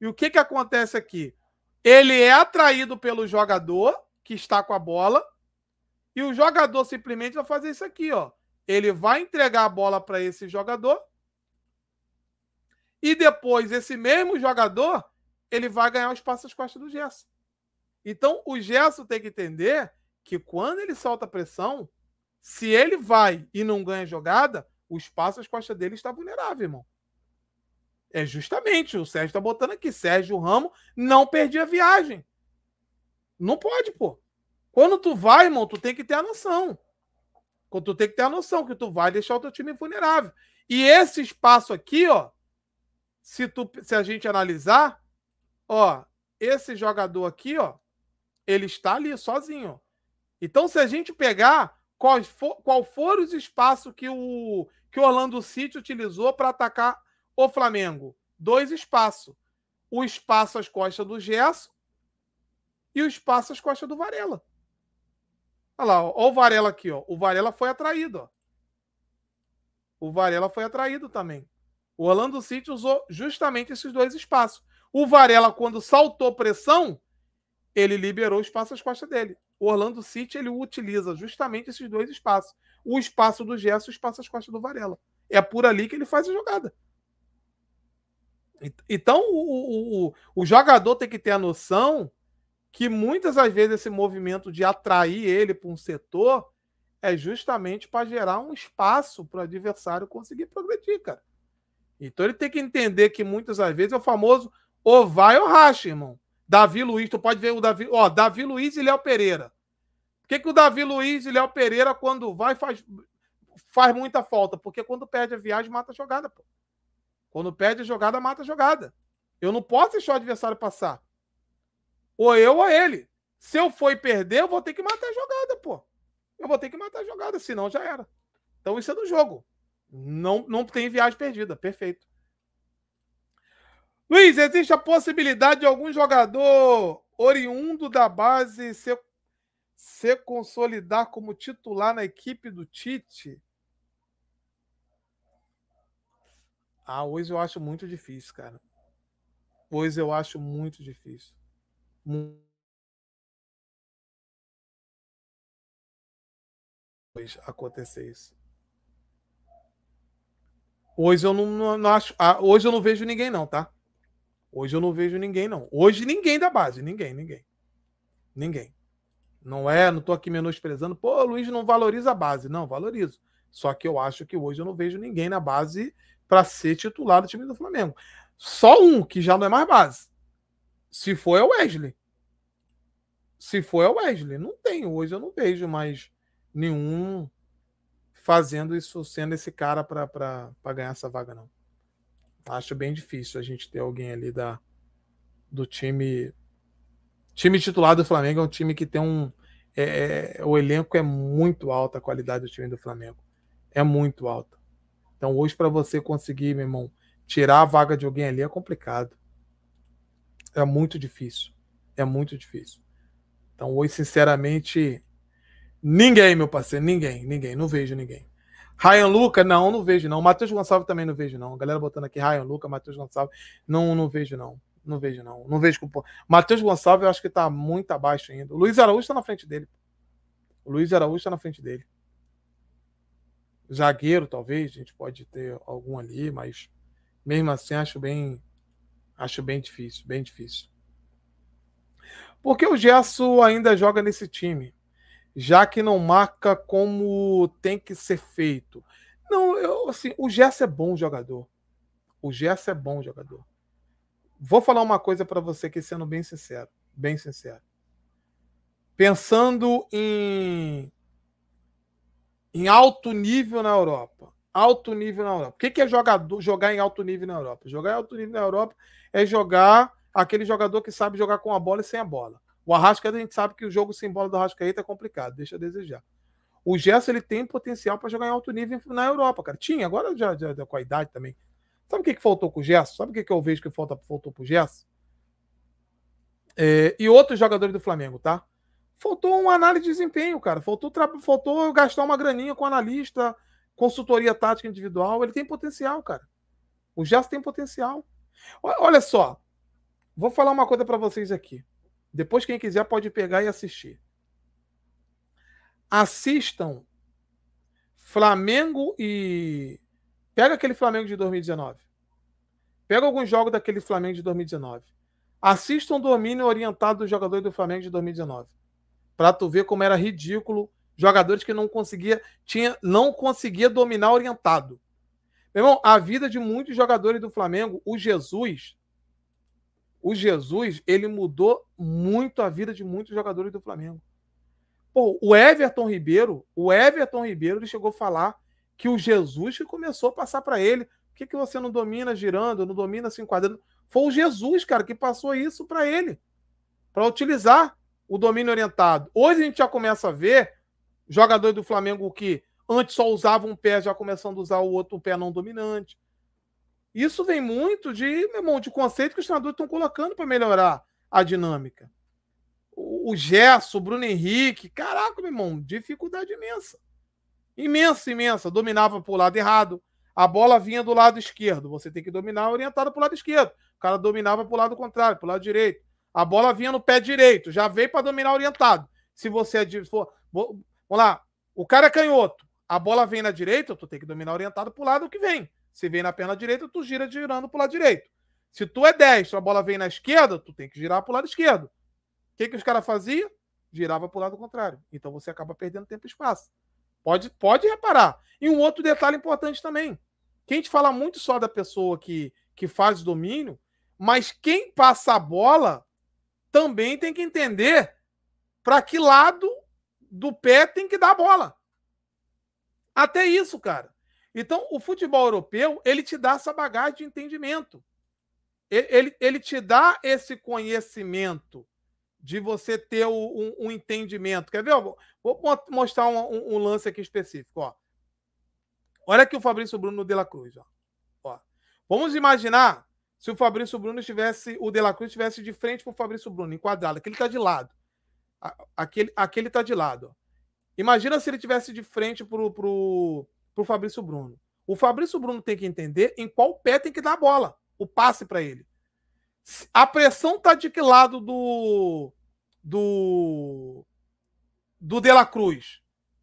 E o que, que acontece aqui? Ele é atraído pelo jogador que está com a bola e o jogador simplesmente vai fazer isso aqui, ó. Ele vai entregar a bola para esse jogador e depois esse mesmo jogador ele vai ganhar o espaço às costas do Gerson. Então o Gerson tem que entender que quando ele solta pressão, se ele vai e não ganha jogada, o espaço às costas dele está vulnerável, irmão. É justamente, o Sérgio tá botando aqui. Sérgio Ramos não perdia a viagem. Não pode, pô. Quando tu vai, irmão, tu tem que ter a noção. Quando tu tem que ter a noção que tu vai deixar o teu time vulnerável. E esse espaço aqui, ó, se, tu, se a gente analisar, ó, esse jogador aqui, ó, ele está ali sozinho. Então, se a gente pegar qual for, qual for os espaços que o que o Orlando City utilizou para atacar o Flamengo, dois espaços. O espaço às costas do Gerson e o espaço às costas do Varela. Olha lá, olha o Varela aqui, ó. O Varela foi atraído, ó. O Varela foi atraído também. O Orlando City usou justamente esses dois espaços. O Varela, quando saltou pressão, ele liberou o espaço às costas dele. O Orlando City ele utiliza justamente esses dois espaços. O espaço do Gerson e o espaço às costas do Varela. É por ali que ele faz a jogada. Então, o, o, o jogador tem que ter a noção que muitas das vezes esse movimento de atrair ele para um setor é justamente para gerar um espaço para o adversário conseguir progredir, cara. Então ele tem que entender que muitas das vezes é o famoso ou vai ou racha, irmão. Davi Luiz, tu pode ver o Davi, ó, Davi Luiz e Léo Pereira. Por que, que o Davi Luiz e Léo Pereira, quando vai, faz, faz muita falta? Porque quando perde a viagem, mata a jogada, pô. Quando perde a jogada, mata a jogada. Eu não posso deixar o adversário passar. Ou eu ou ele. Se eu for perder, eu vou ter que matar a jogada, pô. Eu vou ter que matar a jogada, senão já era. Então isso é do jogo. Não, não tem viagem perdida. Perfeito. Luiz, existe a possibilidade de algum jogador oriundo da base ser se consolidar como titular na equipe do Tite? Ah, hoje eu acho muito difícil, cara. Hoje eu acho muito difícil. Muito... acontecer isso. Hoje eu não, não, não acho. Ah, hoje eu não vejo ninguém, não, tá? Hoje eu não vejo ninguém, não. Hoje ninguém da base, ninguém, ninguém. Ninguém. Não é, não tô aqui menosprezando. Pô, o Luiz não valoriza a base. Não, valorizo. Só que eu acho que hoje eu não vejo ninguém na base para ser titular do time do Flamengo. Só um, que já não é mais base. Se for, é o Wesley. Se for, é o Wesley. Não tem. Hoje eu não vejo mais nenhum fazendo isso, sendo esse cara para ganhar essa vaga, não. Acho bem difícil a gente ter alguém ali da, do time. Time titular do Flamengo é um time que tem um. É, é o elenco é muito alta a qualidade do time do Flamengo é muito alta. Então, hoje, para você conseguir, meu irmão, tirar a vaga de alguém ali é complicado. É muito difícil. É muito difícil. Então, hoje, sinceramente, ninguém, meu parceiro, ninguém, ninguém, não vejo ninguém. Ryan Luca, não, não vejo não. Matheus Gonçalves também não vejo não. Galera botando aqui Ryan Luca, Matheus Gonçalves, não, não vejo não. Não vejo não. Não vejo com Matheus Gonçalves eu acho que tá muito abaixo ainda. O Luiz Araújo tá na frente dele. O Luiz Araújo tá na frente dele. Zagueiro, talvez, a gente pode ter algum ali, mas mesmo assim acho bem acho bem difícil, bem difícil. Porque o Gerson ainda joga nesse time, já que não marca como tem que ser feito. Não, eu, assim, o Gerson é bom jogador. O Gerson é bom jogador. Vou falar uma coisa para você que sendo bem sincero, bem sincero. Pensando em em alto nível na Europa. Alto nível na Europa. O que, é jogador, jogar em alto nível na Europa? Jogar em alto nível na Europa é jogar aquele jogador que sabe jogar com a bola e sem a bola. O Arrascaeta, a gente sabe que o jogo sem bola do Arrascaeta é complicado, deixa a desejar. O Gerson, ele tem potencial para jogar em alto nível na Europa, cara. Tinha, agora já, já, já com a idade também. Sabe o que, que faltou com o Gerson? Sabe o que, que eu vejo que falta, faltou o Gerson? É, e outros jogadores do Flamengo, tá? faltou uma análise de desempenho, cara. Faltou, faltou gastar uma graninha com analista, consultoria tática individual. Ele tem potencial, cara. O Jazz tem potencial. Olha só, vou falar uma coisa para vocês aqui. Depois, quem quiser pode pegar e assistir. Assistam Flamengo e. Pega aquele Flamengo de 2019. Pega alguns jogos daquele Flamengo de 2019. Assistam o domínio orientado do jogador do Flamengo de 2019 para tu ver como era ridículo. Jogadores que não conseguia, tinha, não conseguia dominar orientado. Meu irmão, a vida de muitos jogadores do Flamengo, o Jesus, o Jesus, ele mudou muito a vida de muitos jogadores do Flamengo. Pô, o Everton Ribeiro, o Everton Ribeiro, ele chegou a falar que o Jesus que começou a passar para ele. Por que, que você não domina girando, não domina se enquadrando? Foi o Jesus, cara, que passou isso para ele, para utilizar o domínio orientado. Hoje a gente já começa a ver jogadores do Flamengo que antes só usavam um pé, já começando a usar o outro pé não dominante. Isso vem muito de, meu irmão, de conceito que os treinadores estão colocando para melhorar a dinâmica. O, Gesso, Gerson, o Bruno Henrique, caraca, meu irmão, dificuldade imensa. Imensa, imensa. Dominava para o lado errado. A bola vinha do lado esquerdo. Você tem que dominar orientada para o lado esquerdo. O cara dominava para o lado contrário, para o lado direito. A bola vinha no pé direito, já veio para dominar orientado. Se você é de, for, vamos lá, o cara é canhoto, a bola vem na direita, tu tem que dominar orientado pro lado que vem. Se vem na perna direita, tu gira girando pro lado direito. Se tu é destro, a bola vem na esquerda, tu tem que girar pro lado esquerdo. O que que os caras faziam? Girava pro lado contrário. Então você acaba perdendo tempo e espaço. Pode, pode reparar. E um outro detalhe importante também. Quem te fala muito só da pessoa que, que faz domínio, mas quem passa a bola também tem que entender para que lado do pé tem que dar a bola. Até isso, cara. Então, o futebol europeu, ele te dá essa bagagem de entendimento. Ele, ele, ele te dá esse conhecimento de você ter o, um, um, entendimento. Quer ver? Eu vou, mostrar um, um, um, lance aqui específico. Ó. Olha aqui o Fabrício Bruno de la Cruz. Ó. Ó. Vamos imaginar se o Fabrício Bruno estivesse, o De La Cruz estivesse de frente para o Fabrício Bruno, enquadrado. Aquele está de lado. Aquele, aquele está de lado. Imagina se ele tivesse de frente para o Fabrício Bruno. O Fabrício Bruno tem que entender em qual pé tem que dar a bola, o passe para ele. A pressão tá de que lado do do do De La Cruz?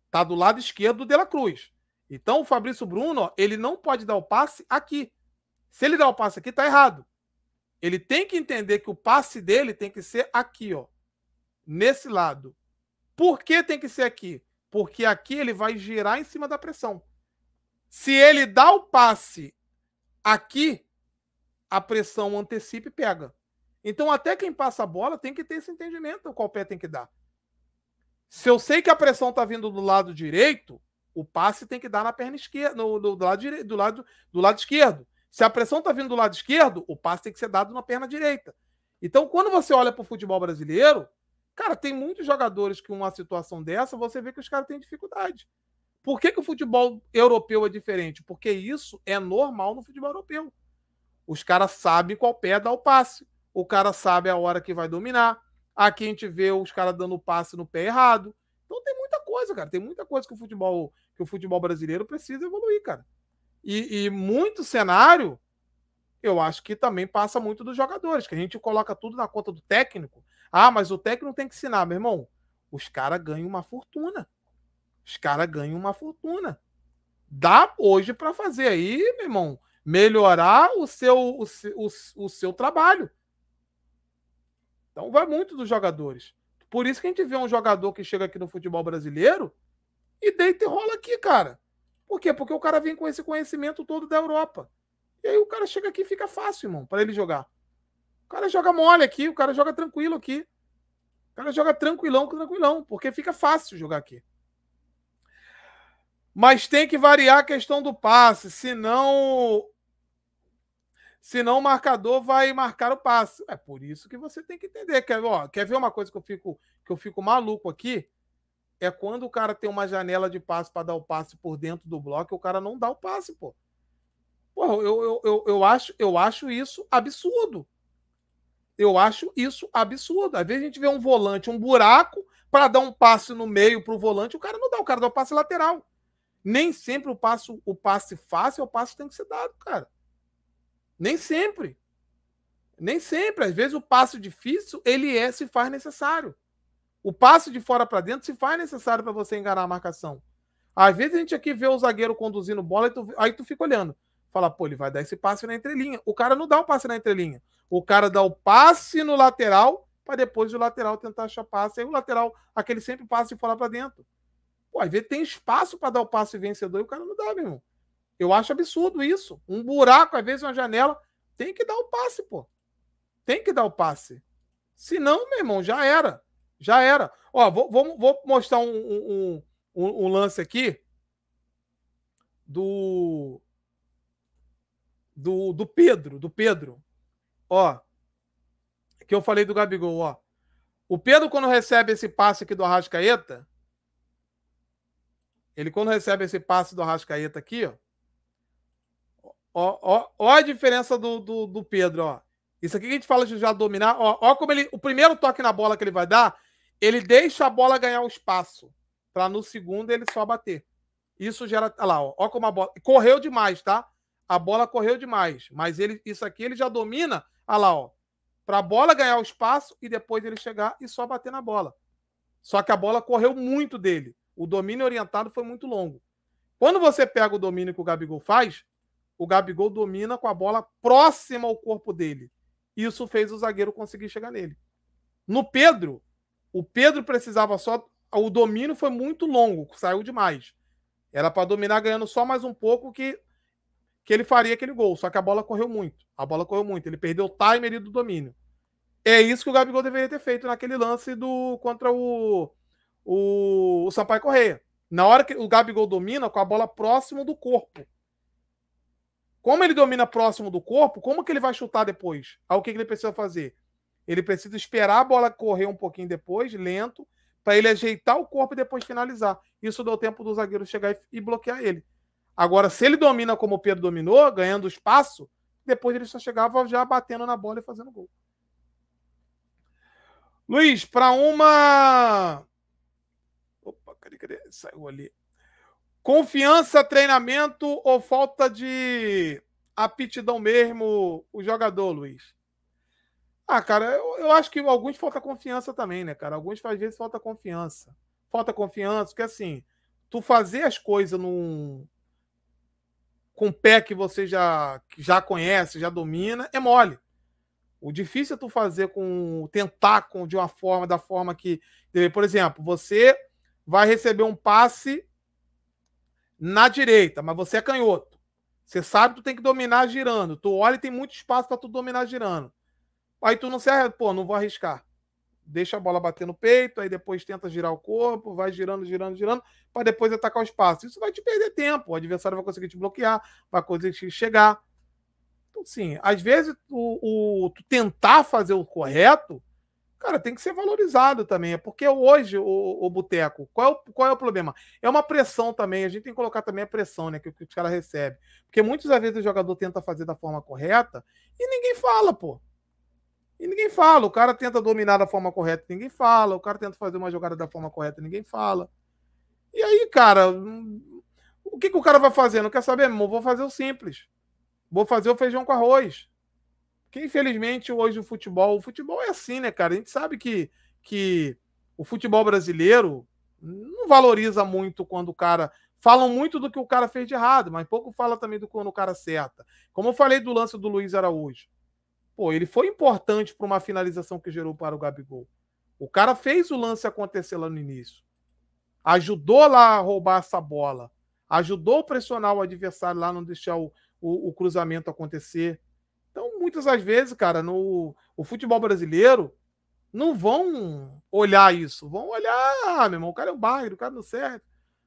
Tá do lado esquerdo do De La Cruz. Então o Fabrício Bruno, ó, ele não pode dar o passe aqui. Se ele dá o passe aqui, tá errado. Ele tem que entender que o passe dele tem que ser aqui, ó. Nesse lado. Por que tem que ser aqui? Porque aqui ele vai girar em cima da pressão. Se ele dá o passe aqui, a pressão antecipa e pega. Então, até quem passa a bola tem que ter esse entendimento qual pé tem que dar. Se eu sei que a pressão está vindo do lado direito, o passe tem que dar na perna esquerda, no, do, lado, do, lado, do lado esquerdo. Se a pressão está vindo do lado esquerdo, o passe tem que ser dado na perna direita. Então, quando você olha para o futebol brasileiro, cara, tem muitos jogadores que uma situação dessa, você vê que os caras têm dificuldade. Por que, que o futebol europeu é diferente? Porque isso é normal no futebol europeu. Os caras sabem qual pé dá o passe. O cara sabe a hora que vai dominar. Aqui a gente vê os caras dando o passe no pé errado. Então tem muita coisa, cara. Tem muita coisa que o futebol, que o futebol brasileiro precisa evoluir, cara. E, e muito cenário, eu acho que também passa muito dos jogadores, que a gente coloca tudo na conta do técnico. Ah, mas o técnico tem que ensinar, meu irmão. Os caras ganham uma fortuna. Os caras ganham uma fortuna. Dá hoje para fazer aí, meu irmão, melhorar o seu, o, o, o seu trabalho. Então vai muito dos jogadores. Por isso que a gente vê um jogador que chega aqui no futebol brasileiro e deita e rola aqui, cara. Por quê? Porque o cara vem com esse conhecimento todo da Europa. E aí o cara chega aqui e fica fácil, irmão, para ele jogar. O cara joga mole aqui, o cara joga tranquilo aqui. O cara joga tranquilão, tranquilão, porque fica fácil jogar aqui. Mas tem que variar a questão do passe, senão senão o marcador vai marcar o passe. É por isso que você tem que entender. Quer, ó, quer ver uma coisa que eu fico que eu fico maluco aqui? é quando o cara tem uma janela de passe para dar o passe por dentro do bloco, o cara não dá o passe, pô. Porra, eu, eu, eu, eu, acho, eu acho isso absurdo. Eu acho isso absurdo. Às vezes a gente vê um volante, um buraco, para dar um passe no meio para o volante, o cara não dá, o cara dá o passe lateral. Nem sempre o passo, o passe fácil, é o que tem que ser dado, cara. Nem sempre. Nem sempre. Às vezes o passe difícil, ele é, se faz necessário. O passe de fora para dentro se faz necessário para você enganar a marcação. Às vezes a gente aqui vê o zagueiro conduzindo bola e tu, aí tu fica olhando. Fala, pô, ele vai dar esse passe na entrelinha. O cara não dá o um passe na entrelinha. O cara dá o passe no lateral para depois o lateral tentar achar passe. Aí o lateral, aquele sempre passa de fora para dentro. Pô, às vezes tem espaço para dar o passe vencedor e o cara não dá, meu irmão. Eu acho absurdo isso. Um buraco, às vezes uma janela, tem que dar o passe, pô. Tem que dar o passe. Se não, meu irmão, já era. Já era. Ó, vou, vou, vou mostrar um, um, um, um, lance aqui do, do do Pedro, do Pedro. Ó, que eu falei do Gabigol, ó. O Pedro quando recebe esse passe aqui do Arrascaeta, ele quando recebe esse passe do Arrascaeta aqui, ó, ó, ó, ó a diferença do, do, do Pedro, ó. Isso aqui que a gente fala de já dominar, ó, ó como ele, o primeiro toque na bola que ele vai dar, ele deixa a bola ganhar o espaço para no segundo ele só bater. Isso gera. Olha lá, ó, ó como a bola. Correu demais, tá? A bola correu demais. Mas ele, isso aqui ele já domina. Olha lá, ó. Para a bola ganhar o espaço e depois ele chegar e só bater na bola. Só que a bola correu muito dele. O domínio orientado foi muito longo. Quando você pega o domínio que o Gabigol faz, o Gabigol domina com a bola próxima ao corpo dele. Isso fez o zagueiro conseguir chegar nele. No Pedro, o Pedro precisava só. O domínio foi muito longo, saiu demais. Era para dominar ganhando só mais um pouco que, que ele faria aquele gol. Só que a bola correu muito. A bola correu muito. Ele perdeu o timer do domínio. É isso que o Gabigol deveria ter feito naquele lance do contra o, o, o Sampaio Correia. Na hora que o Gabigol domina com a bola próximo do corpo. Como ele domina próximo do corpo, como que ele vai chutar depois? Aí o que, que ele precisa fazer? Ele precisa esperar a bola correr um pouquinho depois, lento, para ele ajeitar o corpo e depois finalizar. Isso dá o tempo do zagueiro chegar e, e bloquear ele. Agora, se ele domina como o Pedro dominou, ganhando espaço, depois ele só chegava já batendo na bola e fazendo gol. Luiz, para uma. Opa, cadê, cadê? Saiu ali. Confiança, treinamento ou falta de aptidão mesmo o jogador, Luiz? Ah, cara, eu, eu acho que alguns falta confiança também, né, cara? Alguns às vezes falta confiança. Falta confiança, porque assim, tu fazer as coisas num com pé que você já já conhece, já domina, é mole. O difícil é tu fazer com tentar com de uma forma da forma que, por exemplo, você vai receber um passe na direita, mas você é canhoto. Você sabe que tu tem que dominar girando. Tu olha e tem muito espaço para tu dominar girando. Aí tu não se pô, não vou arriscar. Deixa a bola bater no peito, aí depois tenta girar o corpo, vai girando, girando, girando, para depois atacar o espaço. Isso vai te perder tempo. O adversário vai conseguir te bloquear, vai conseguir chegar. Então, sim, às vezes o, o, tu tentar fazer o correto, cara, tem que ser valorizado também. É porque hoje, o, o Boteco, qual, é o, qual é o problema? É uma pressão também, a gente tem que colocar também a pressão, né? Que, que os caras recebem. Porque muitas vezes o jogador tenta fazer da forma correta e ninguém fala, pô. E ninguém fala. O cara tenta dominar da forma correta, ninguém fala. O cara tenta fazer uma jogada da forma correta, ninguém fala. E aí, cara, o que, que o cara vai fazer? Não quer saber, irmão? Vou fazer o simples. Vou fazer o feijão com arroz. Que infelizmente hoje o futebol, o futebol é assim, né, cara? A gente sabe que, que o futebol brasileiro não valoriza muito quando o cara. Falam muito do que o cara fez de errado, mas pouco fala também do quando o cara acerta. Como eu falei do lance do Luiz Araújo. Pô, ele foi importante para uma finalização que gerou para o Gabigol. O cara fez o lance acontecer lá no início. Ajudou lá a roubar essa bola. Ajudou a pressionar o adversário lá, não deixar o, o, o cruzamento acontecer. Então, muitas das vezes, cara, no o futebol brasileiro, não vão olhar isso. Vão olhar, ah, meu irmão, o cara é um bagre, o cara não serve,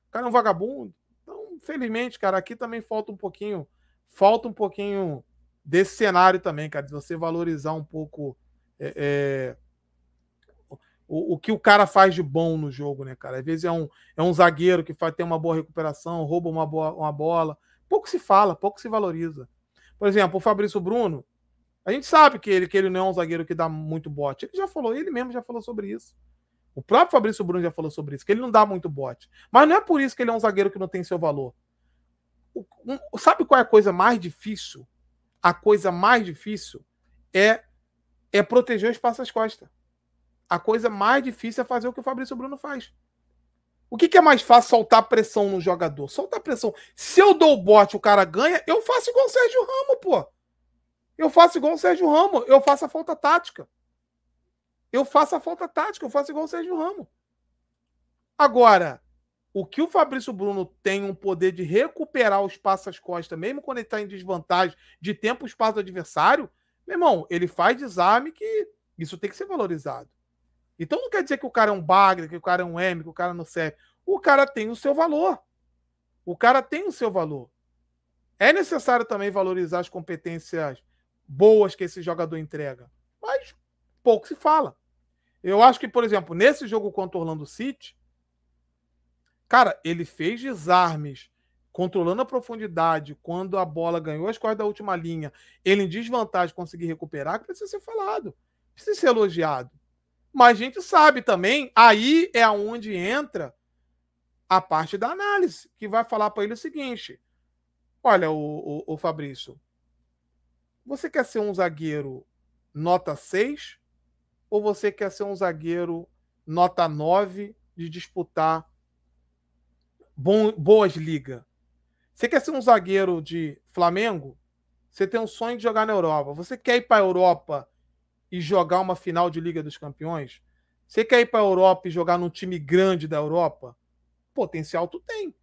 o cara é um vagabundo. Então, infelizmente, cara, aqui também falta um pouquinho, falta um pouquinho desse cenário também, cara, de você valorizar um pouco é, é, o, o, que o cara faz de bom no jogo, né, cara? Às vezes é um, é um zagueiro que faz, tem uma boa recuperação, rouba uma, boa, uma bola. Pouco se fala, pouco se valoriza. Por exemplo, o Fabrício Bruno, a gente sabe que ele, que ele não é um zagueiro que dá muito bote. Ele já falou, ele mesmo já falou sobre isso. O próprio Fabrício Bruno já falou sobre isso, que ele não dá muito bote. Mas não é por isso que ele é um zagueiro que não tem seu valor. O, um, sabe qual é a coisa mais difícil a coisa mais difícil é é proteger o espaço às costas. A coisa mais difícil é fazer o que o Fabrício Bruno faz. O que, que é mais fácil soltar pressão no jogador? Soltar pressão. Se eu dou o bote o cara ganha, eu faço igual o Sérgio Ramos, pô. Eu faço igual o Sérgio Ramos. Eu faço a falta tática. Eu faço a falta tática. Eu faço igual o Sérgio Ramos. Agora, o que o Fabrício Bruno tem um poder de recuperar o espaço às costas, mesmo quando ele está em desvantagem de tempo e espaço do adversário, meu irmão, ele faz desarme que isso tem que ser valorizado. Então não quer dizer que o cara é um bagre, que o cara é um M, que o cara não serve. O cara tem o seu valor. O cara tem o seu valor. É necessário também valorizar as competências boas que esse jogador entrega. Mas pouco se fala. Eu acho que, por exemplo, nesse jogo contra o Orlando City, Cara, ele fez desarmes, controlando a profundidade, quando a bola ganhou as cordas da última linha, ele em desvantagem conseguir recuperar, precisa ser falado, precisa ser elogiado. Mas a gente sabe também, aí é onde entra a parte da análise, que vai falar para ele o seguinte: olha, o, o, o Fabrício, você quer ser um zagueiro nota 6 ou você quer ser um zagueiro nota 9 de disputar bom, boas ligas. Você quer ser um zagueiro de Flamengo? Você tem um sonho de jogar na Europa. Você quer ir para a Europa e jogar uma final de Liga dos Campeões? Você quer ir para a Europa e jogar num time grande da Europa? Potencial tu tem.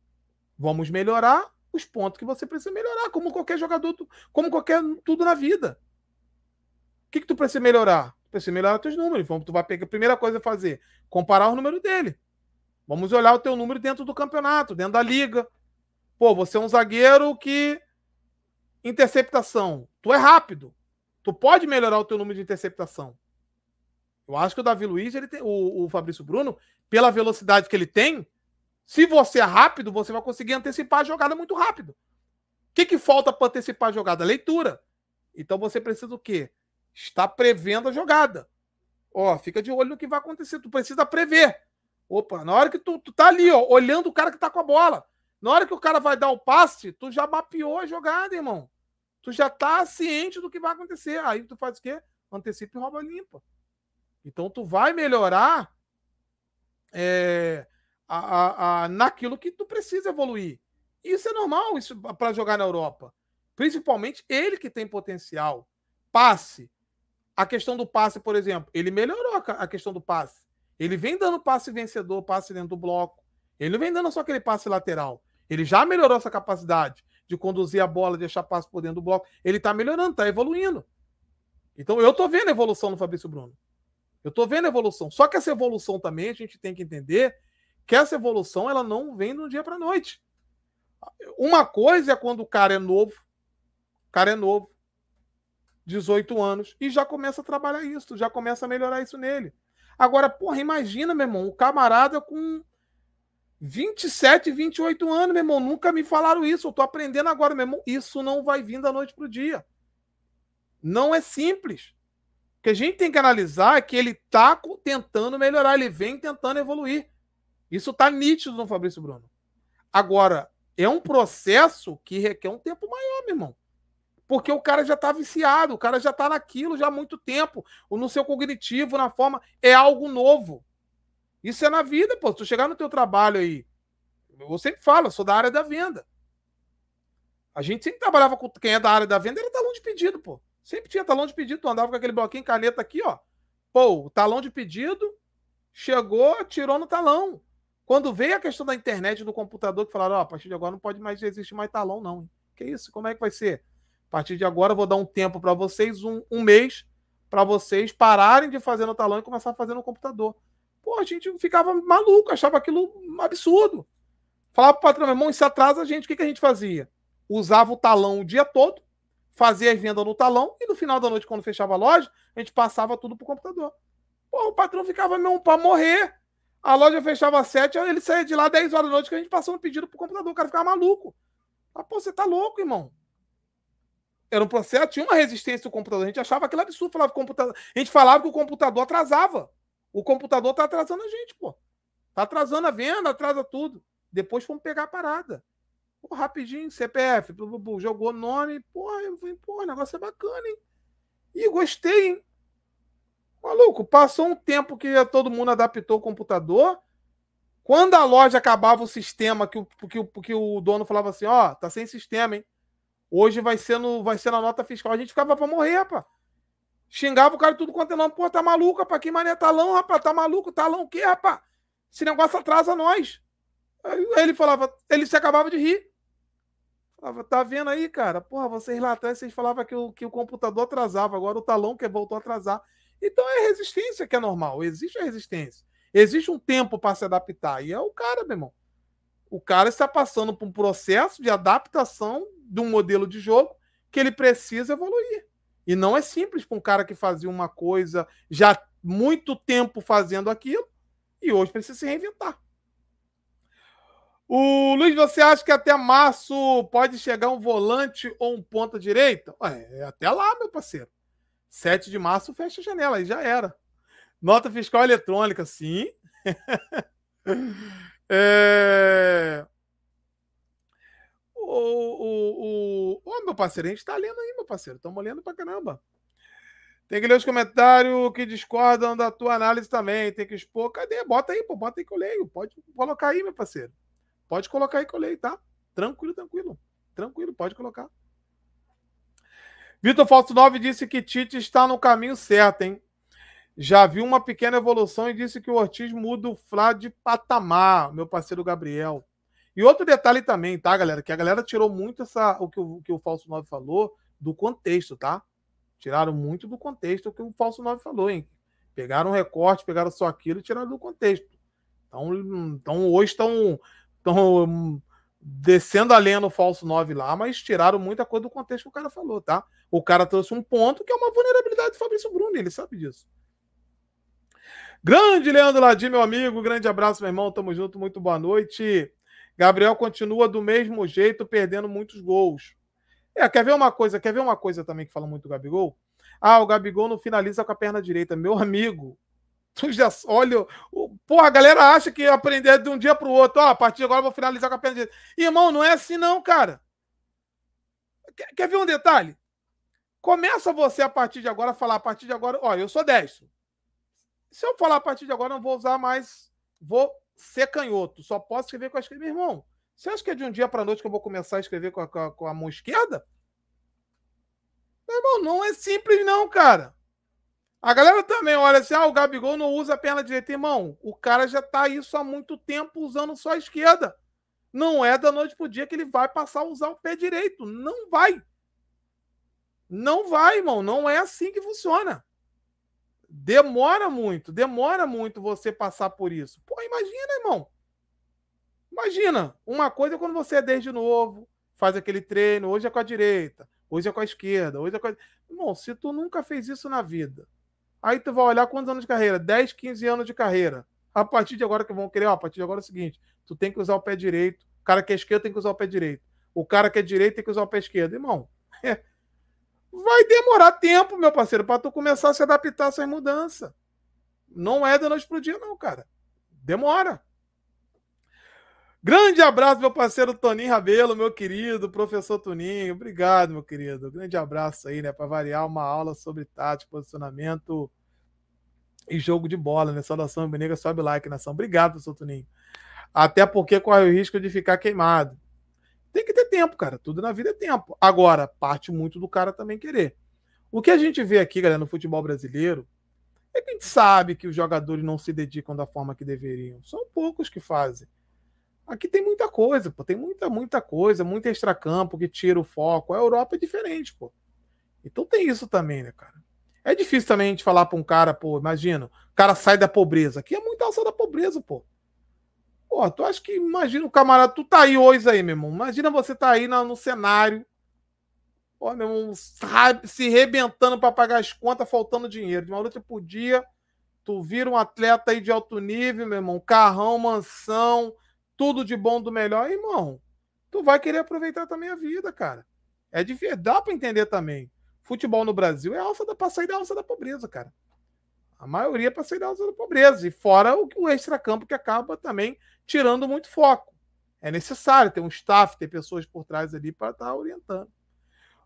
Vamos melhorar os pontos que você precisa melhorar, como qualquer jogador, como qualquer tudo na vida. O que, que tu precisa melhorar? Precisa melhorar teus números. Vamos, tu vai pegar a primeira coisa a fazer, comparar os números dele. Vamos olhar o teu número dentro do campeonato, dentro da liga. Pô, você é um zagueiro que interceptação, tu é rápido. Tu pode melhorar o teu número de interceptação. Eu acho que o Davi Luiz, ele tem, o, o Fabrício Bruno, pela velocidade que ele tem, se você é rápido, você vai conseguir antecipar a jogada muito rápido. O que, que falta para antecipar a jogada? Leitura. Então você precisa o quê? Estar prevendo a jogada. Ó, fica de olho no que vai acontecer. Tu precisa prever. Opa, na hora que tu, tu tá ali, ó, olhando o cara que tá com a bola. Na hora que o cara vai dar o passe, tu já mapeou a jogada, irmão. Tu já tá ciente do que vai acontecer. Aí tu faz o quê? Antecipa e rouba limpa. Então tu vai melhorar é, a, a, a, naquilo que tu precisa evoluir. Isso é normal isso para jogar na Europa. Principalmente ele que tem potencial. Passe. A questão do passe, por exemplo, ele melhorou a questão do passe. Ele vem dando passe vencedor, passe dentro do bloco. Ele não vem dando só aquele passe lateral. Ele já melhorou essa capacidade de conduzir a bola, deixar passe por dentro do bloco. Ele tá melhorando, tá evoluindo. Então eu tô vendo a evolução no Fabrício Bruno. Eu tô vendo a evolução. Só que essa evolução também a gente tem que entender que essa evolução ela não vem de um dia para noite. Uma coisa é quando o cara é novo, o cara é novo, 18 anos, e já começa a trabalhar isso, já começa a melhorar isso nele. Agora, porra, imagina, meu irmão, o camarada com 27, 28 anos, meu irmão, nunca me falaram isso, eu tô aprendendo agora, meu irmão. Isso não vai vir da noite pro dia. Não é simples. O que a gente tem que analisar é que ele tá tentando melhorar, ele vem tentando evoluir. Isso tá nítido no Fabrício Bruno. Agora, é um processo que requer um tempo maior, meu irmão. Porque o cara já está viciado, o cara já está naquilo já há muito tempo. No seu cognitivo, na forma. É algo novo. Isso é na vida, pô. Se tu chegar no teu trabalho aí. Eu sempre falo, eu sou da área da venda. A gente sempre trabalhava com quem é da área da venda, era talão de pedido, pô. Sempre tinha talão de pedido, tu andava com aquele bloquinho caneta aqui, ó. Pô, o talão de pedido chegou, tirou no talão. Quando veio a questão da internet do computador, que falaram, ó, oh, a partir de agora não pode mais existir mais talão, não. Que isso? Como é que vai ser? A partir de agora, eu vou dar um tempo para vocês, um, um mês, para vocês pararem de fazer no talão e começar a fazer no computador. Pô, a gente ficava maluco, achava aquilo absurdo. Falava para o patrão, meu irmão, isso atrasa a gente. O que, que a gente fazia? Usava o talão o dia todo, fazia a venda no talão e no final da noite, quando fechava a loja, a gente passava tudo para o computador. Pô, o patrão ficava mesmo para morrer. A loja fechava às sete, ele saía de lá dez horas da noite que a gente passou um pedido para o computador. O cara ficava maluco. Ah, pô, você tá louco, irmão. Era um processo, tinha uma resistência do computador. A gente achava aquilo absurdo, falava computador. A gente falava que o computador atrasava. O computador tá atrasando a gente, pô. Tá atrasando a venda, atrasa tudo. Depois fomos pegar a parada. Pô, rapidinho, CPF, jogou nome. Porra, eu falei, pô, o negócio é bacana, hein? E gostei, hein? Maluco, passou um tempo que todo mundo adaptou o computador. Quando a loja acabava o sistema, que o, que o, que o dono falava assim: ó, oh, tá sem sistema, hein? Hoje vai ser, no, vai ser na nota fiscal. A gente ficava pra morrer, rapaz. Xingava o cara tudo quanto é nome. Pô, tá maluco, rapaz. Que mané talão, tá rapaz. Tá maluco? Talão tá o quê, rapaz? Esse negócio atrasa nós. Aí ele falava, ele se acabava de rir. Falava, tá vendo aí, cara? Porra, vocês lá atrás, vocês falavam que o, que o computador atrasava, agora o talão tá que voltou a atrasar. Então é resistência que é normal. Existe a resistência. Existe um tempo para se adaptar. E é o cara, meu irmão. O cara está passando por um processo de adaptação de um modelo de jogo que ele precisa evoluir. E não é simples para um cara que fazia uma coisa já muito tempo fazendo aquilo e hoje precisa se reinventar. O Luiz, você acha que até março pode chegar um volante ou um ponta direita? Ué, é até lá, meu parceiro. 7 de março fecha a janela, aí já era. Nota fiscal eletrônica, sim. é o, o, o, meu parceiro, a gente tá lendo aí, meu parceiro. Estamos lendo pra caramba. Tem que ler os comentários que discordam da tua análise também. Tem que expor. Cadê? Bota aí, pô. Bota aí que eu leio. Pode colocar aí, meu parceiro. Pode colocar aí que eu leio, tá? Tranquilo, tranquilo. Tranquilo, pode colocar. Vitor Falso 9 disse que Tite está no caminho certo, hein? Já viu uma pequena evolução e disse que o Ortiz muda o Flá de patamar, meu parceiro Gabriel. E outro detalhe também, tá, galera? Que a galera tirou muito essa, o que o, que o Falso 9 falou do contexto, tá? Tiraram muito do contexto o que o Falso 9 falou, hein? Pegaram um recorte, pegaram só aquilo e tiraram do contexto. Então, então hoje estão estão descendo a lenha no falso 9 lá, mas tiraram muita coisa do contexto que o cara falou, tá? O cara trouxe um ponto que é uma vulnerabilidade do Fabrício Bruno, ele sabe disso. Grande Leandro Ladim, meu amigo, grande abraço, meu irmão, tamo junto, muito boa noite. Gabriel continua do mesmo jeito, perdendo muitos gols. É, quer ver uma coisa? Quer ver uma coisa também que fala muito do Gabigol? Ah, o Gabigol não finaliza com a perna direita. Meu amigo, tu já olha. O, porra, a galera acha que aprender de um dia para o outro. Ó, a partir de agora eu vou finalizar com a perna direita. Irmão, não é assim não, cara. Quer, quer ver um detalhe? Começa você a partir de agora a falar a partir de agora. Olha, eu sou destro. Se eu falar a partir de agora, não vou usar mais. Vou ser canhoto, só posso escrever com a esquerda. Meu irmão, você acha que é de um dia para noite que eu vou começar a escrever com a, com a, com a mão esquerda? Meu irmão, não é simples não, cara. A galera também olha assim, ah, o Gabigol não usa a perna direita. Irmão, o cara já tá isso há muito tempo usando só a esquerda. Não é da noite pro dia que ele vai passar a usar o pé direito. Não vai. Não vai, irmão. Não é assim que funciona. Demora muito, demora muito você passar por isso. Pô, imagina, irmão. Imagina, uma coisa é quando você é desde novo, faz aquele treino, hoje é com a direita, hoje é com a esquerda, hoje é com a... Irmão, se tu nunca fez isso na vida, aí tu vai olhar quantos anos de carreira? 10, 15 anos de carreira. A partir de agora que vão querer, ó, a partir de agora é o seguinte, tu tem que usar o pé direito, o cara que é esquerdo tem que usar o pé direito, o cara que é direito tem que usar o pé esquerdo. Irmão, é Vai demorar tempo, meu parceiro, para tu começar a se adaptar a essas mudanças. Não é da noite pro dia, não, cara. Demora. Grande abraço, meu parceiro Toninho Rabelo, meu querido professor Toninho. Obrigado, meu querido. Grande abraço aí, né? Para variar uma aula sobre tática, posicionamento e jogo de bola, né? Saudação, Benega, sobe like, nação. Obrigado, professor Toninho. Até porque corre o risco de ficar queimado. Tem que ter tempo, cara. Tudo na vida é tempo. Agora, parte muito do cara também querer. O que a gente vê aqui, galera, no futebol brasileiro, é que a gente sabe que os jogadores não se dedicam da forma que deveriam. São poucos que fazem. Aqui tem muita coisa, pô. Tem muita, muita coisa, muito extracampo que tira o foco. A Europa é diferente, pô. Então tem isso também, né, cara? É difícil também a gente falar para um cara, pô, imagina, o cara sai da pobreza. Aqui é muito alça da pobreza, pô. Pô, tu acha que imagina o camarada, tu tá aí hoje aí, meu irmão. Imagina você tá aí no, no cenário. Pô, meu irmão, se rebentando para pagar as contas, faltando dinheiro. De uma luta por dia, tu vira um atleta aí de alto nível, meu irmão. Carrão, mansão, tudo de bom, do melhor. irmão, tu vai querer aproveitar também a vida, cara. É de dá para entender também. Futebol no Brasil é alça da pra sair da alça da pobreza, cara. A maioria é para sair da zona da pobreza. E fora o, o extracampo que acaba também tirando muito foco. É necessário ter um staff, ter pessoas por trás ali para estar tá orientando.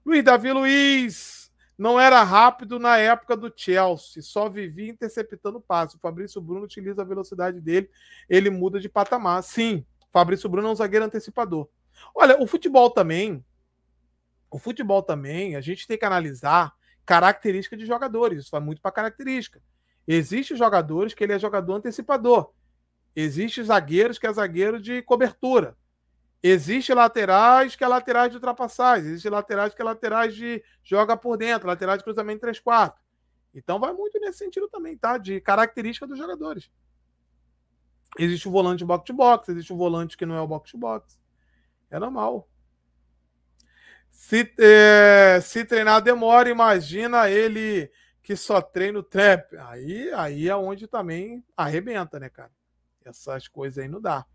Luiz Davi Luiz não era rápido na época do Chelsea, só vivia interceptando passe. O Fabrício Bruno utiliza a velocidade dele, ele muda de patamar. Sim, Fabrício Bruno é um zagueiro antecipador. Olha, o futebol também, o futebol também, a gente tem que analisar característica de jogadores. Isso vai muito para característica. Existem jogadores que ele é jogador antecipador. Existem zagueiros que é zagueiro de cobertura. Existem laterais que é laterais de ultrapassagem. Existem laterais que é laterais de joga por dentro, laterais de cruzamento 3-4. Então vai muito nesse sentido também, tá? De característica dos jogadores. Existe o volante box-to-box, existe o volante que não é o box to -box. É normal. Se, é, se treinar demora, imagina ele que só treina o trap. Aí, aí é onde também arrebenta, né, cara? Essas coisas aí não dá.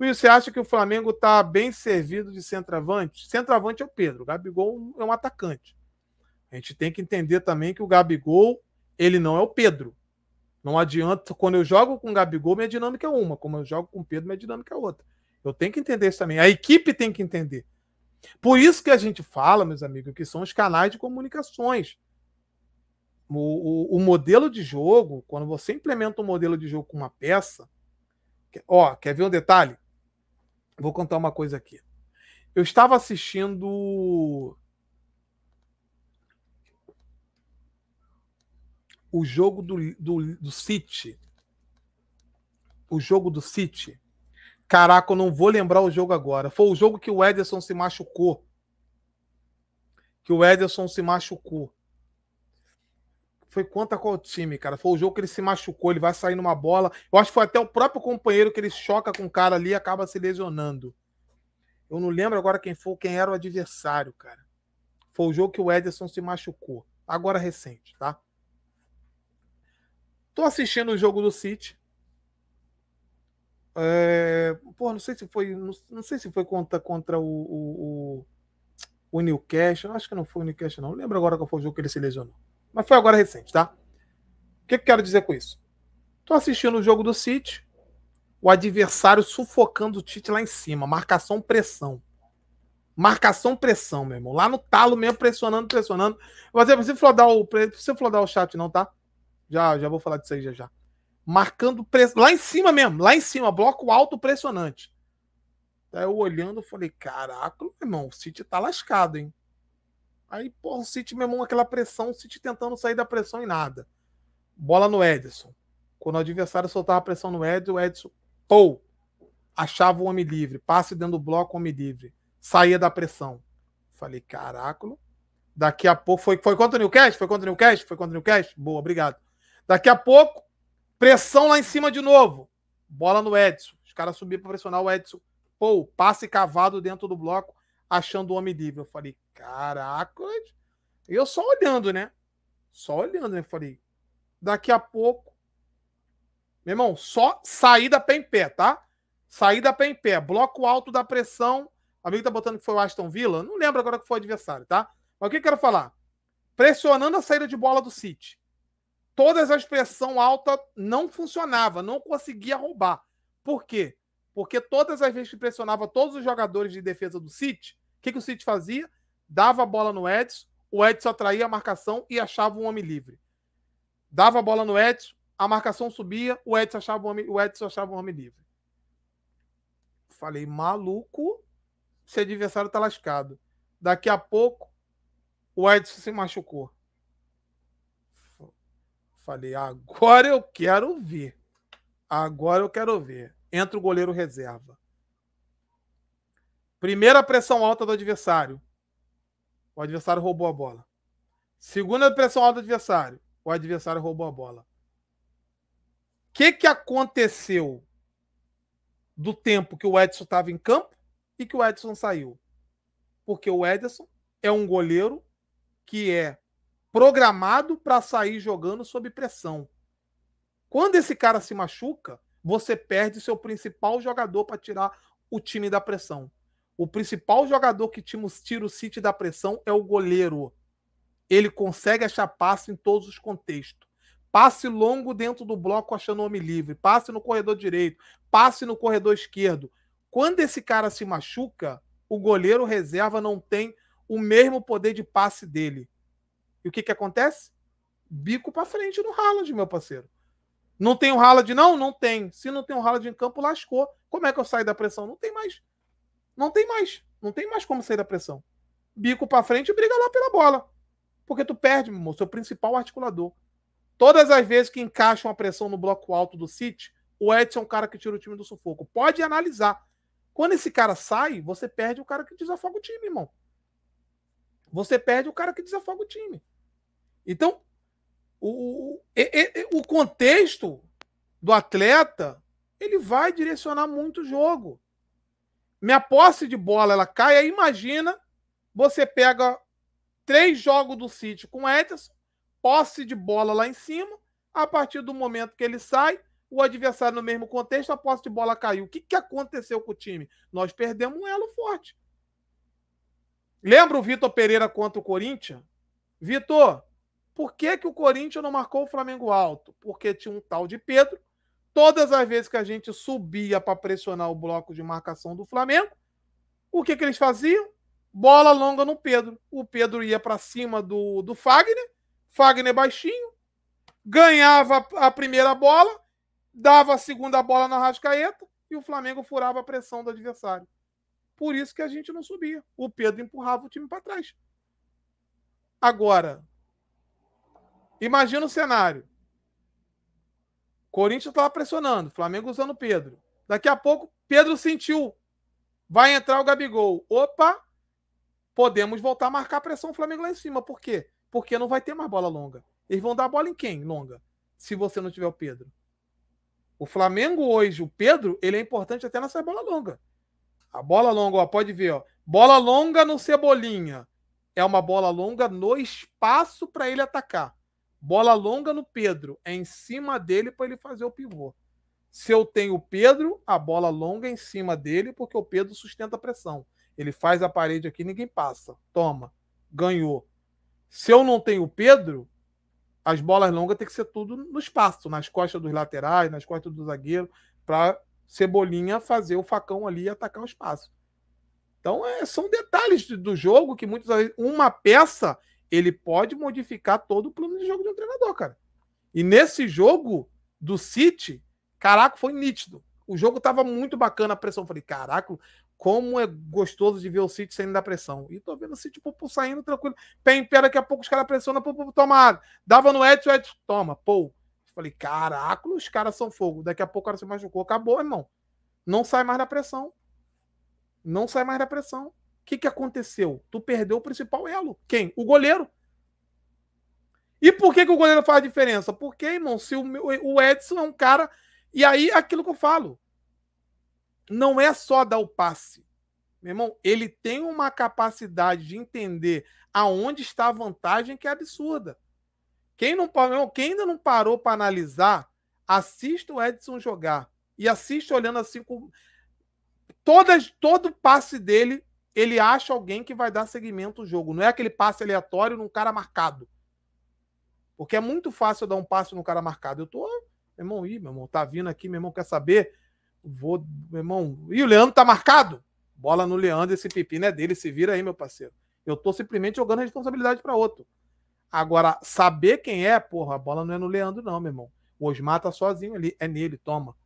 Will, você acha que o Flamengo está bem servido de centroavante? Centroavante é o Pedro, o Gabigol é um atacante. A gente tem que entender também que o Gabigol, ele não é o Pedro. Não adianta, quando eu jogo com o Gabigol, minha dinâmica é uma, como eu jogo com o Pedro, minha dinâmica é outra. Eu tenho que entender isso também. A equipe tem que entender. Por isso que a gente fala, meus amigos, que são os canais de comunicações. O, o, o, modelo de jogo, quando você implementa um modelo de jogo com uma peça, ó, quer ver um detalhe? Vou contar uma coisa aqui. Eu estava assistindo o jogo do, do, do City. O jogo do City. Caraca, eu não vou lembrar o jogo agora. Foi o jogo que o Ederson se machucou. Que o Ederson se machucou. Foi contra qual time, cara? Foi o jogo que ele se machucou, ele vai sair numa bola. Eu acho que foi até o próprio companheiro que ele choca com o cara ali e acaba se lesionando. Eu não lembro agora quem foi, quem era o adversário, cara. Foi o jogo que o Ederson se machucou. Agora recente, tá? Tô assistindo o jogo do City. É... Pô, não sei se foi. Não, não sei se foi contra, contra o, o, o, Newcastle. Acho que não foi o Newcastle, não. Lembro agora qual foi o jogo que ele se lesionou. Mas foi agora recente, tá? O que, que quero dizer com isso? Tô assistindo o jogo do City, o adversário sufocando o Tite lá em cima, marcação, pressão. Marcação, pressão, meu irmão. Lá no talo mesmo, pressionando, pressionando. Mas é preciso flodar o, preciso flodar o chat, não, tá? Já, já vou falar disso aí já já. Marcando pressão. Lá em cima mesmo, lá em cima, bloco alto pressionante. Aí eu olhando, falei: caraca, meu irmão, o City tá lascado, hein? Aí, porra, o City, meu irmão, aquela pressão, o City tentando sair da pressão e nada. Bola no Edson. Quando o adversário soltava a pressão no Edson, o Edson, pô achava o homem livre. Passe dentro do bloco, homem livre. Saía da pressão. Falei, caráculo Daqui a pouco. Foi, foi contra o Newcastle? Foi contra o Newcastle? Foi contra o Newcastle? Boa, obrigado. Daqui a pouco, pressão lá em cima de novo. Bola no Edson. Os caras subiam para pressionar o Edson. Pô, passe cavado dentro do bloco, achando o homem livre. Eu falei, caraca. eu só olhando, né? Só olhando, né? Falei, daqui a pouco. Meu irmão, só saída pé em pé, tá? Saída pé em pé. Bloco alto da pressão. O amigo tá botando que foi o Aston Villa. Não lembro agora que foi o adversário, tá? Mas o que eu quero falar? Pressionando a saída de bola do City. Todas as pressão alta não funcionava, não conseguia roubar. Por quê? Porque todas as vezes que pressionava todos os jogadores de defesa do City, o que, que o City fazia? dava a bola no Edson, o Edson atraía a marcação e achava um homem livre. Dava a bola no Edson, a marcação subia, o Edson achava um homem, o Edson achava um homem livre. Falei, maluco, esse adversário tá lascado. Daqui a pouco, o Edson se machucou. Falei, agora eu quero ver. Agora eu quero ver. Entra o goleiro reserva. Primeira pressão alta do adversário o adversário roubou a bola. Segunda pressão alta do adversário, o adversário roubou a bola. O que, que aconteceu do tempo que o Edson estava em campo e que o Edson saiu? Porque o Edson é um goleiro que é programado para sair jogando sob pressão. Quando esse cara se machuca, você perde seu principal jogador para tirar o time da pressão. O principal jogador que tira o City da pressão é o goleiro. Ele consegue achar passe em todos os contextos. Passe longo dentro do bloco achando homem livre. Passe no corredor direito. Passe no corredor esquerdo. Quando esse cara se machuca, o goleiro reserva não tem o mesmo poder de passe dele. E o que, que acontece? Bico para frente no Haaland, meu parceiro. Não tem o um Haaland, não? Não tem. Se não tem o um Haaland em campo, lascou. Como é que eu saio da pressão? Não tem mais não tem mais. Não tem mais como sair da pressão. Bico para frente e briga lá pela bola. Porque tu perde, meu irmão, seu principal articulador. Todas as vezes que encaixam a pressão no bloco alto do City, o Edson é um cara que tira o time do sufoco. Pode analisar. Quando esse cara sai, você perde o cara que desafoga o time, irmão. Você perde o cara que desafoga o time. Então, o, o, o contexto do atleta, ele vai direcionar muito o jogo minha posse de bola ela cai. Aí imagina você pega três jogos do City com Ederson, posse de bola lá em cima. A partir do momento que ele sai, o adversário no mesmo contexto, a posse de bola caiu. O que, que aconteceu com o time? Nós perdemos um elo forte. Lembra o Vitor Pereira contra o Corinthians? Vitor, por que, que o Corinthians não marcou o Flamengo alto? Porque tinha um tal de Pedro Todas as vezes que a gente subia para pressionar o bloco de marcação do Flamengo, o que, que eles faziam? Bola longa no Pedro. O Pedro ia para cima do, do Fagner, Fagner baixinho, ganhava a primeira bola, dava a segunda bola na Rascaeta e o Flamengo furava a pressão do adversário. Por isso que a gente não subia. O Pedro empurrava o time para trás. Agora, imagina o cenário. Corinthians estava pressionando, Flamengo usando Pedro. Daqui a pouco, Pedro sentiu. Vai entrar o Gabigol. Opa! Podemos voltar a marcar a pressão o Flamengo lá em cima. Por quê? Porque não vai ter mais bola longa. Eles vão dar a bola em quem longa? Se você não tiver o Pedro. O Flamengo hoje, o Pedro, ele é importante até nessa bola longa. A bola longa, ó, pode ver, ó. Bola longa no Cebolinha. É uma bola longa no espaço para ele atacar. Bola longa no Pedro, é em cima dele para ele fazer o pivô. Se eu tenho o Pedro, a bola longa é em cima dele, porque o Pedro sustenta a pressão. Ele faz a parede aqui, ninguém passa. Toma, ganhou. Se eu não tenho o Pedro, as bolas longas tem que ser tudo no espaço, nas costas dos laterais, nas costas do zagueiro, para Cebolinha fazer o facão ali e atacar o espaço. Então, é, são detalhes do jogo que muitas vezes uma peça ele pode modificar todo o plano de jogo de um treinador, cara. E nesse jogo do City, caraca, foi nítido. O jogo tava muito bacana, a pressão. falei, caraca, como é gostoso de ver o City saindo da pressão. E tô vendo o City saindo tranquilo. Pem, pera, daqui a pouco os caras pressionam, Popo tomado. Dava no Edson, Edson, toma, pô. Falei, caraca, os caras são fogo. Daqui a pouco o cara se machucou. Acabou, irmão. Não sai mais da pressão. Não sai mais da pressão que, que aconteceu? Tu perdeu o principal elo. Quem? O goleiro. E por que, que o goleiro faz diferença? Porque, irmão, se o, o Edson é um cara. E aí, é aquilo que eu falo. Não é só dar o passe. Meu irmão, ele tem uma capacidade de entender aonde está a vantagem que é absurda. Quem, não, irmão, quem ainda não parou para analisar, assista o Edson jogar. E assiste olhando assim com. Todas, todo passe dele ele acha alguém que vai dar seguimento ao jogo. Não é aquele passe aleatório num cara marcado. Porque é muito fácil eu dar um passe num cara marcado. Eu tô, ah, meu irmão, ih, meu irmão, tá vindo aqui, meu irmão quer saber. Vou, meu irmão, e o Leandro tá marcado? Bola no Leandro, esse pepino é dele, se vira aí, meu parceiro. Eu tô simplesmente jogando a responsabilidade para outro. Agora, saber quem é, porra, a bola não é no Leandro, não, meu irmão. O Osmar tá sozinho ali, é nele, toma.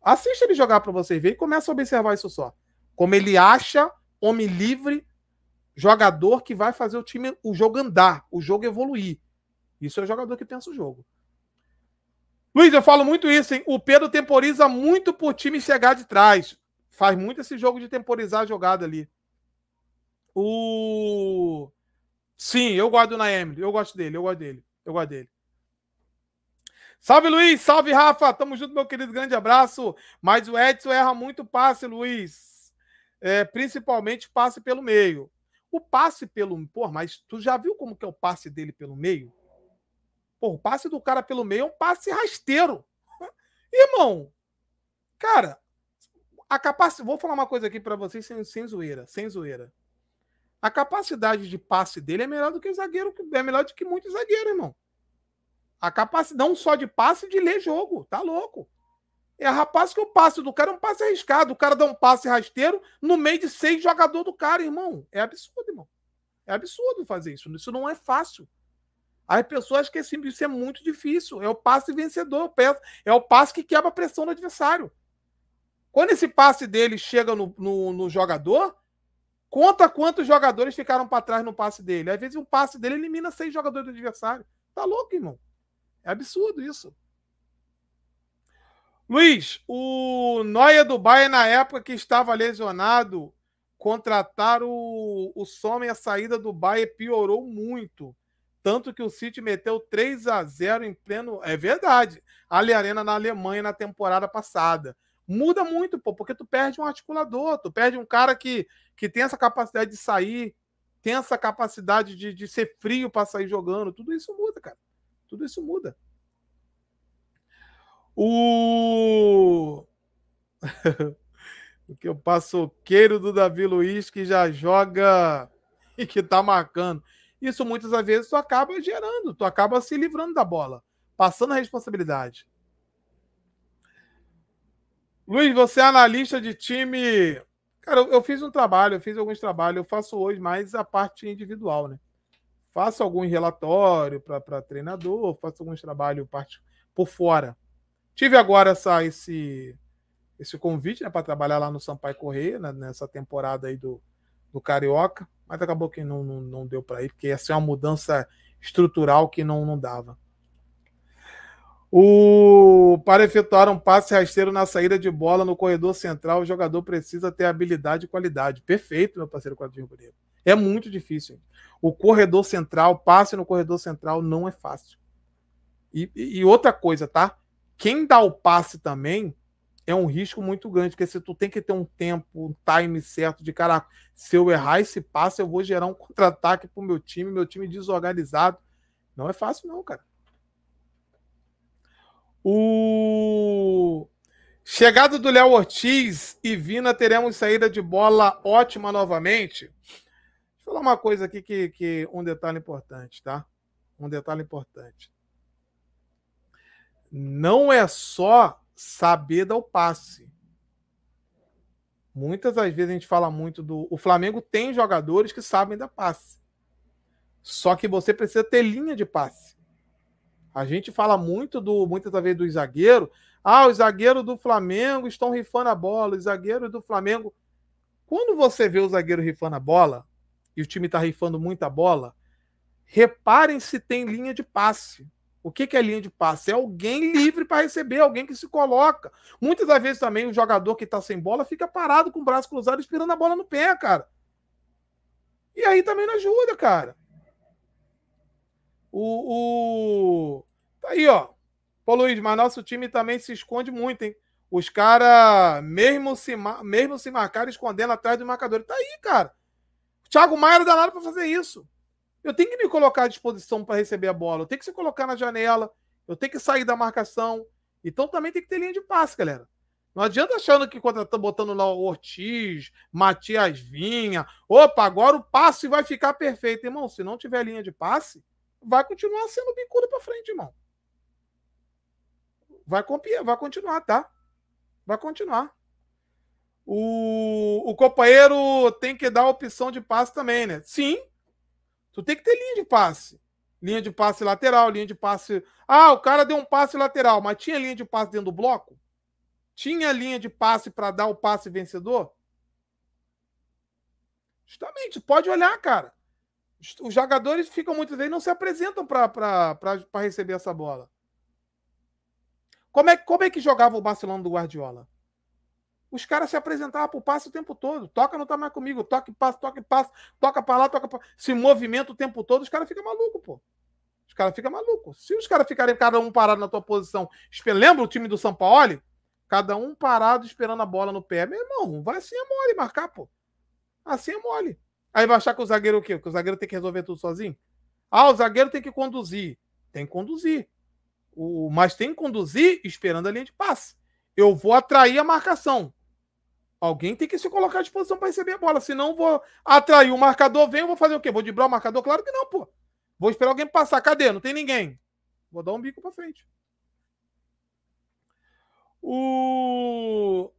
Assiste ele jogar para vocês ver e começa a observar isso só. Como ele acha homem livre, jogador que vai fazer o time, o jogo andar, o jogo evoluir. Isso é o jogador que pensa o jogo. Luiz, eu falo muito isso, hein? O Pedro temporiza muito por time chegar de trás. Faz muito esse jogo de temporizar a jogada ali. O. Sim, eu guardo na Emily, Eu gosto dele, eu gosto dele. Eu gosto dele. Salve, Luiz! Salve, Rafa! Tamo junto, meu querido. Grande abraço. Mas o Edson erra muito passe, Luiz é, principalmente passe pelo meio. O passe pelo. Pô, mas tu já viu como que é o passe dele pelo meio? Pô, o passe do cara pelo meio é um passe rasteiro. Irmão, cara, a capacidade. Vou falar uma coisa aqui para vocês sem, sem zoeira, sem zoeira. A capacidade de passe dele é melhor do que o zagueiro, é melhor do que muitos zagueiros, irmão. A capacidade não só de passe, de ler jogo, tá louco. É a rapaz que o passe do cara é um passe arriscado. O cara dá um passe rasteiro no meio de seis jogadores do cara, irmão. É absurdo, irmão. É absurdo fazer isso. Isso não é fácil. As pessoas que assim, isso é muito difícil. É o passe vencedor, é o passe que quebra a pressão do adversário. Quando esse passe dele chega no, no, no jogador, conta quantos jogadores ficaram para trás no passe dele. Às vezes um passe dele elimina seis jogadores do adversário. Tá louco, irmão. É absurdo isso. Luiz, o Noia do Bayern na época que estava lesionado, contrataram o, o Soma e a saída do Bahia piorou muito. Tanto que o City meteu 3 a 0 em pleno. É verdade. Ali Arena na Alemanha na temporada passada. Muda muito, pô, porque tu perde um articulador, tu perde um cara que, que tem essa capacidade de sair, tem essa capacidade de, de ser frio para sair jogando. Tudo isso muda, cara. Tudo isso muda. O. o que o passoqueiro do Davi Luiz que já joga e que tá marcando. Isso muitas vezes tu acaba gerando, tu acaba se livrando da bola, passando a responsabilidade. Luiz, você é analista de time. Cara, eu fiz um trabalho, eu fiz alguns trabalhos, eu faço hoje mais a parte individual, né? Faço algum relatório para treinador, faço alguns trabalhos por fora Tive agora essa, esse, esse convite né, para trabalhar lá no Sampaio Correia, né, nessa temporada aí do, do Carioca, mas acabou que não, não, não deu para ir, porque essa é uma mudança estrutural que não, não dava. O, para efetuar um passe rasteiro na saída de bola no corredor central, o jogador precisa ter habilidade e qualidade. Perfeito, meu parceiro Quadrinho Grego. É muito difícil. O corredor central, passe no corredor central não é fácil. E, e outra coisa, tá? quem dá o passe também é um risco muito grande, porque se tu tem que ter um tempo, um time certo de cara. se eu errar esse passe, eu vou gerar um contra-ataque pro meu time, meu time desorganizado. Não é fácil, não, cara. O chegada do Léo Ortiz e Vina, teremos saída de bola ótima novamente. Deixa eu falar uma coisa aqui que, que um detalhe importante, tá? Um detalhe importante não é só saber dar o passe. Muitas das vezes a gente fala muito do. O Flamengo tem jogadores que sabem dar passe. Só que você precisa ter linha de passe. A gente fala muito do. Muitas das vezes do zagueiro. Ah, os zagueiros do Flamengo estão rifando a bola. Os zagueiros do Flamengo. Quando você vê o zagueiro rifando a bola, e o time está rifando muita bola, reparem se tem linha de passe. O que, que é linha de passe? É alguém livre para receber, alguém que se coloca. Muitas das vezes também o jogador que está sem bola fica parado com o braço cruzado esperando a bola no pé, cara. E aí também não ajuda, cara. O, o... Tá aí, ó. Pô, Luiz, mas nosso time também se esconde muito, hein? Os caras, mesmo se, mesmo se marcar, escondendo atrás do marcador. Tá aí, cara. O Thiago Maia era danado pra fazer isso eu tenho que me colocar à disposição para receber a bola, eu tenho que se colocar na janela, eu tenho que sair da marcação. Então também tem que ter linha de passe, galera. Não adianta achando que contratando, tá botando lá o Ortiz, Matias Vinha, opa, agora o passe vai ficar perfeito. Irmão, se não tiver linha de passe, vai continuar sendo bicudo para frente, irmão. Vai, vai continuar, tá? Vai continuar. O, o companheiro tem que dar a opção de passe também, né? Sim, Tu tem que ter linha de passe. Linha de passe lateral, linha de passe. Ah, o cara deu um passe lateral, mas tinha linha de passe dentro do bloco? Tinha linha de passe para dar o passe vencedor? Justamente, pode olhar, cara. Os jogadores ficam muitas vezes não se apresentam para receber essa bola. Como é, como é que jogava o Barcelona do Guardiola? Os caras se apresentavam pro passe o tempo todo. Toca, não tá mais comigo. Toca e passa, toca e passa. Toca pra lá, toca pra... Se movimenta o tempo todo, os caras ficam malucos, pô. Os caras ficam malucos. Se os caras ficarem cada um parado na tua posição... Lembra o time do São Paulo? Cada um parado esperando a bola no pé. Meu irmão, vai assim é mole marcar, pô. Assim é mole. Aí vai achar que o zagueiro o quê? Que o zagueiro tem que resolver tudo sozinho? Ah, o zagueiro tem que conduzir. Tem que conduzir. O, mas tem que conduzir esperando a linha de passe. Eu vou atrair a marcação. Alguém tem que se colocar à disposição para receber a bola. Senão vou atrair o marcador, vem, eu vou fazer o quê? Vou driblar o marcador? Claro que não, pô. Vou esperar alguém passar. Cadê? Não tem ninguém. Vou dar um bico para frente. O...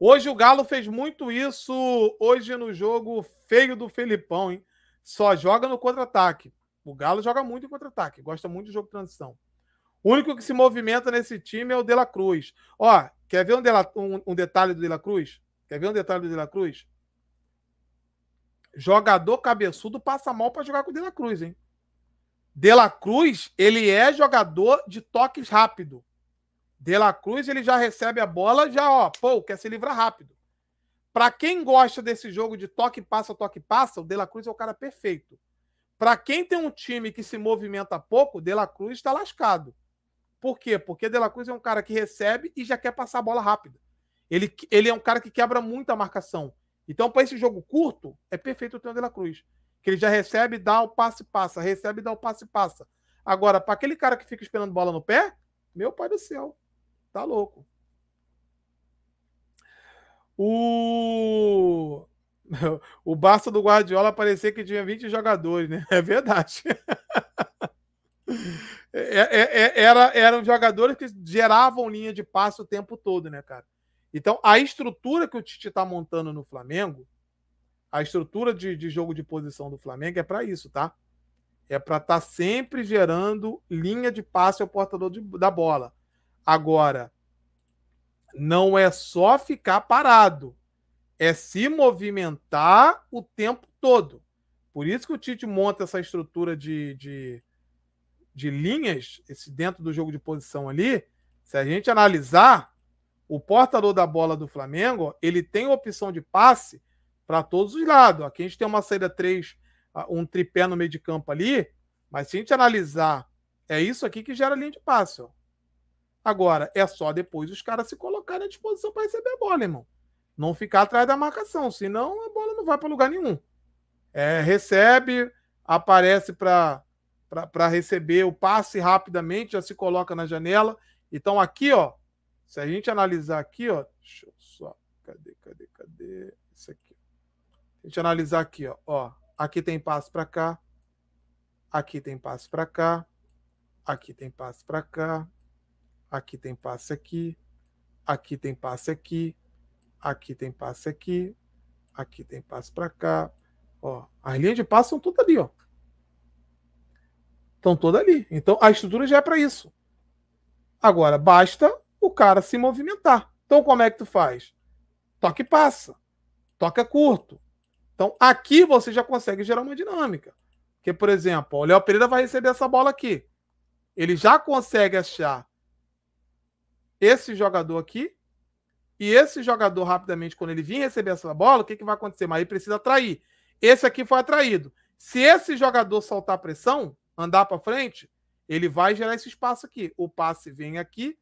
Hoje o Galo fez muito isso hoje no jogo feio do Felipão, hein? Só joga no contra-ataque. O Galo joga muito em contra-ataque, gosta muito de jogo de transição. O único que se movimenta nesse time é o De La Cruz. Ó, Quer ver um, um, um detalhe do De La Cruz? Quer ver um detalhe do De La Cruz? Jogador cabeçudo passa mal para jogar com o De La Cruz, hein? De La Cruz, ele é jogador de toques rápido. De La Cruz, ele já recebe a bola, já, ó, pô, quer se livrar rápido. Para quem gosta desse jogo de toque passa, toque passa, o De La Cruz é o cara perfeito. Para quem tem um time que se movimenta pouco, De La Cruz está lascado. Por quê? Porque De La Cruz é um cara que recebe e já quer passar a bola rápida. Ele, ele é um cara que quebra muito a marcação. Então, para esse jogo curto, é perfeito ter o De La Cruz. Que ele já recebe, dá o passe passa, recebe, dá o passe passa. Agora, para aquele cara que fica esperando bola no pé, meu pai do céu, tá louco. O o Barça do Guardiola parecia que tinha 20 jogadores, né? É verdade. É é, é, é, era, eram jogadores que geravam linha de passe o tempo todo, né, cara? Então, a estrutura que o Tite está montando no Flamengo, a estrutura de, de jogo de posição do Flamengo é para isso, tá? É para estar tá sempre gerando linha de passe ao portador de, da bola. Agora, não é só ficar parado, é se movimentar o tempo todo. Por isso que o Tite monta essa estrutura de, de de linhas, esse dentro do jogo de posição ali, se a gente analisar, o portador da bola do Flamengo, ele tem opção de passe para todos os lados. Aqui a gente tem uma saída 3, um tripé no meio de campo ali, mas se a gente analisar, é isso aqui que gera linha de passe. Ó. Agora, é só depois os caras se colocarem à disposição para receber a bola, irmão. Não ficar atrás da marcação, senão a bola não vai para lugar nenhum. É, recebe, aparece para para receber o passe rapidamente, já se coloca na janela. Então aqui, ó, se a gente analisar aqui, ó, deixa eu só, cadê, cadê, cadê? Isso aqui. A gente analisar aqui, ó, ó, aqui tem passe para cá, aqui tem passe para cá, aqui tem passe para cá, aqui tem passe aqui, aqui tem passe aqui, aqui tem passe aqui, aqui tem passe para cá. Ó, as linhas de passe são tudo ali, ó. Estão toda ali. Então a estrutura já é para isso. Agora basta o cara se movimentar. Então como é que tu faz? Toque passa. Toca curto. Então aqui você já consegue gerar uma dinâmica. Porque, por exemplo, o Léo Pereira vai receber essa bola aqui. Ele já consegue achar esse jogador aqui. E esse jogador, rapidamente, quando ele vir receber essa bola, o que, que vai acontecer? Mas ele precisa atrair. Esse aqui foi atraído. Se esse jogador soltar pressão, andar para frente, ele vai gerar esse espaço aqui. O passe vem aqui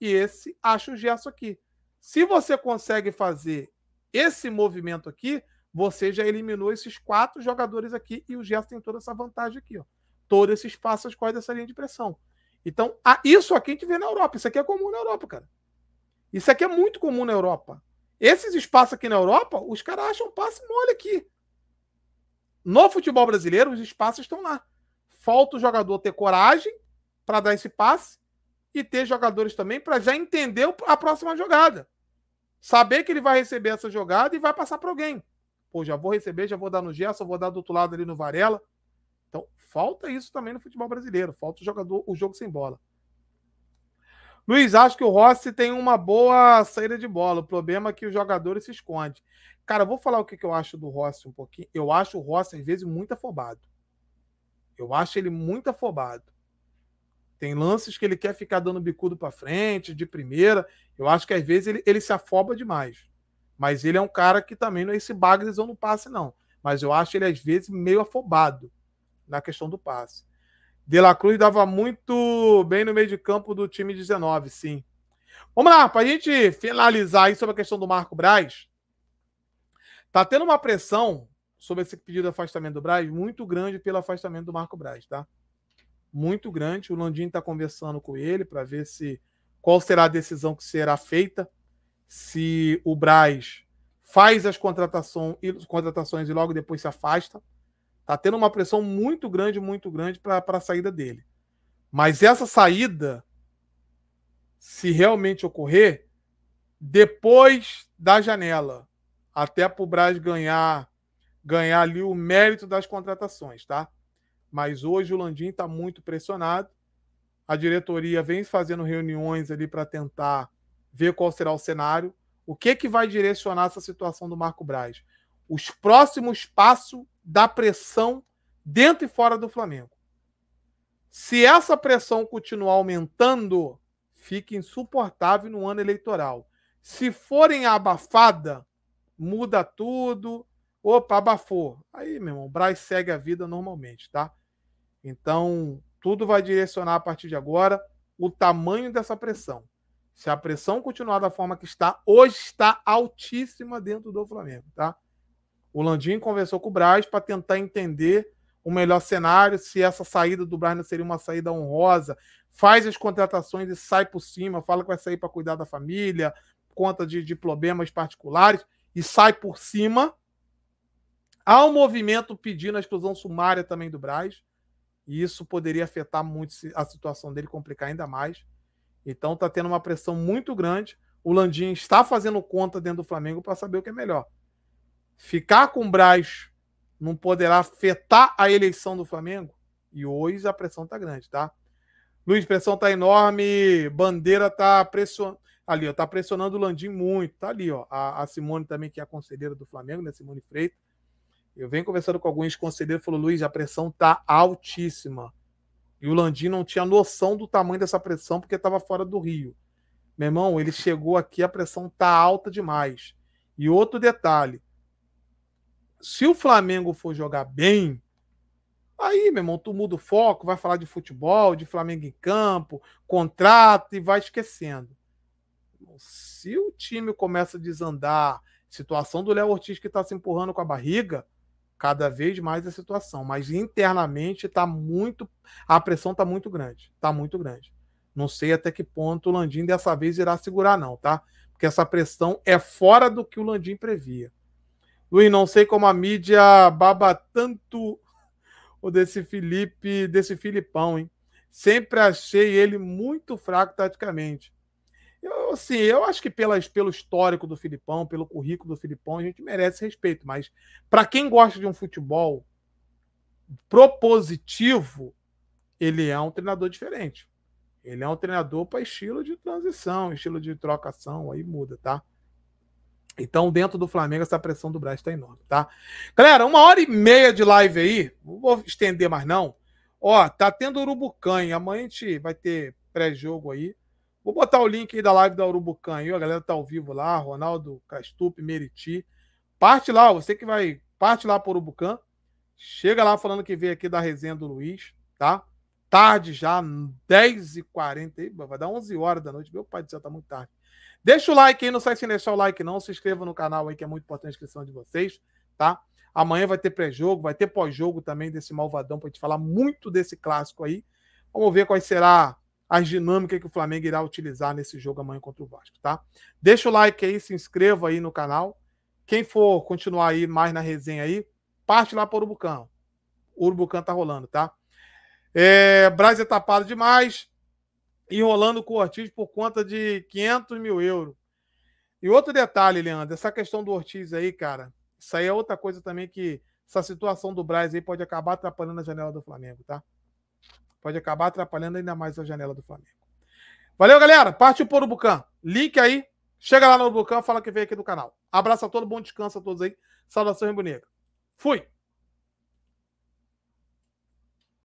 e esse acha o gesso aqui. Se você consegue fazer esse movimento aqui, você já eliminou esses quatro jogadores aqui e o gesso tem toda essa vantagem aqui, ó. Todo esse espaço as coisas dessa linha de pressão. Então, isso aqui a gente vê na Europa. Isso aqui é comum na Europa, cara. Isso aqui é muito comum na Europa. Esses espaços aqui na Europa, os caras acham passe mole aqui. No futebol brasileiro, os espaços estão lá falta o jogador ter coragem para dar esse passe e ter jogadores também para já entender a próxima jogada. Saber que ele vai receber essa jogada e vai passar para alguém. Pô, já vou receber, já vou dar no Gerson, vou dar do outro lado ali no Varela. Então, falta isso também no futebol brasileiro. Falta o jogador, o jogo sem bola. Luiz, acho que o Rossi tem uma boa saída de bola. O problema é que os jogadores se esconde. Cara, vou falar o que, que eu acho do Rossi um pouquinho. Eu acho o Rossi, às vezes, muito afobado. Eu acho ele muito afobado. Tem lances que ele quer ficar dando bicudo para frente, de primeira. Eu acho que às vezes ele, ele se afoba demais. Mas ele é um cara que também não é esse bagres ou no passe, não. Mas eu acho ele às vezes meio afobado na questão do passe. De La Cruz dava muito bem no meio de campo do time 19, sim. Vamos lá, para a gente finalizar aí sobre a questão do Marco Braz. Tá tendo uma pressão sobre esse pedido de afastamento do Braz, muito grande pelo afastamento do Marco Braz, tá? Muito grande. O Landim está conversando com ele para ver se qual será a decisão que será feita, se o Braz faz as contratação, contratações e logo depois se afasta. Tá tendo uma pressão muito grande, muito grande para a saída dele. Mas essa saída, se realmente ocorrer, depois da janela, até para o Braz ganhar ganhar ali o mérito das contratações, tá? Mas hoje o Landim está muito pressionado. A diretoria vem fazendo reuniões ali para tentar ver qual será o cenário. O que que vai direcionar essa situação do Marco Braz? Os próximos passos da pressão dentro e fora do Flamengo. Se essa pressão continuar aumentando, fica insuportável no ano eleitoral. Se forem abafada, muda tudo, Opa, abafou. Aí, meu irmão, o Braz segue a vida normalmente, tá? Então, tudo vai direcionar a partir de agora o tamanho dessa pressão. Se a pressão continuar da forma que está, hoje está altíssima dentro do Flamengo, tá? O Landim conversou com o Braz para tentar entender o melhor cenário, se essa saída do Braz não seria uma saída honrosa, faz as contratações e sai por cima, fala que vai sair para cuidar da família, conta de, de problemas particulares, e sai por cima Há um movimento pedindo a exclusão sumária também do Braz, e isso poderia afetar muito a situação dele, complicar ainda mais. Então está tendo uma pressão muito grande. O Landim está fazendo conta dentro do Flamengo para saber o que é melhor. Ficar com o Braz não poderá afetar a eleição do Flamengo? E hoje a pressão está grande, tá? Luiz, pressão está enorme, Bandeira está pressionando. Ali, ó, tá pressionando o Landim muito. Tá ali, ó. A, a Simone também, que é a conselheira do Flamengo, né? Simone Freitas eu venho conversando com alguns conselheiros e falou, Luiz, a pressão tá altíssima. E o Landim não tinha noção do tamanho dessa pressão porque estava fora do Rio. Meu irmão, ele chegou aqui, a pressão tá alta demais. E outro detalhe: se o Flamengo for jogar bem, aí, meu irmão, tu muda o foco, vai falar de futebol, de Flamengo em campo, contrato e vai esquecendo. Se o time começa a desandar, situação do Léo Ortiz que está se empurrando com a barriga, cada vez mais a situação, mas internamente está muito. A pressão está muito grande. Está muito grande. Não sei até que ponto o Landim dessa vez irá segurar, não, tá? Porque essa pressão é fora do que o Landim previa. Luiz, não sei como a mídia baba tanto o desse Felipe, desse Filipão, hein? Sempre achei ele muito fraco taticamente. Eu, assim, eu acho que pelas, pelo histórico do Filipão, pelo currículo do Filipão, a gente merece respeito. Mas para quem gosta de um futebol propositivo, ele é um treinador diferente. Ele é um treinador para estilo de transição, estilo de trocação, aí muda, tá? Então, dentro do Flamengo, essa pressão do Braz está enorme, tá? Galera, uma hora e meia de live aí. Não vou estender mais, não. Ó, tá tendo Urubucanha. Amanhã a gente vai ter pré-jogo aí. Vou botar o link aí da live da Urubucan aí, a galera tá ao vivo lá, Ronaldo Castup, Meriti. Parte lá, você que vai, parte lá pro Urubucan. Chega lá falando que veio aqui da resenha do Luiz, tá? Tarde já, 10h40, vai dar 11 horas da noite. Meu pai do céu, tá muito tarde. Deixa o like aí, não sai sem deixar o like não, se inscreva no canal aí que é muito importante a inscrição de vocês, tá? Amanhã vai ter pré-jogo, vai ter pós-jogo também desse malvadão pra gente falar muito desse clássico aí. Vamos ver quais será as dinâmicas que o Flamengo irá utilizar nesse jogo amanhã contra o Vasco, tá? Deixa o like aí, se inscreva aí no canal. Quem for continuar aí mais na resenha aí, parte lá para o Urubucão. O Urubucão tá rolando, tá? É, Braz é tapado demais, enrolando com o Ortiz por conta de 500 mil euros. E outro detalhe, Leandro, essa questão do Ortiz aí, cara, isso aí é outra coisa também que essa situação do Braz aí pode acabar atrapalhando a janela do Flamengo, tá? Pode acabar atrapalhando ainda mais a janela do Flamengo. Valeu, galera. Parte o Urubucan. Link aí. Chega lá no Urubucan, fala que veio aqui do canal. Abraço a todos, bom descanso a todos aí. Saudações, Rubro Fui!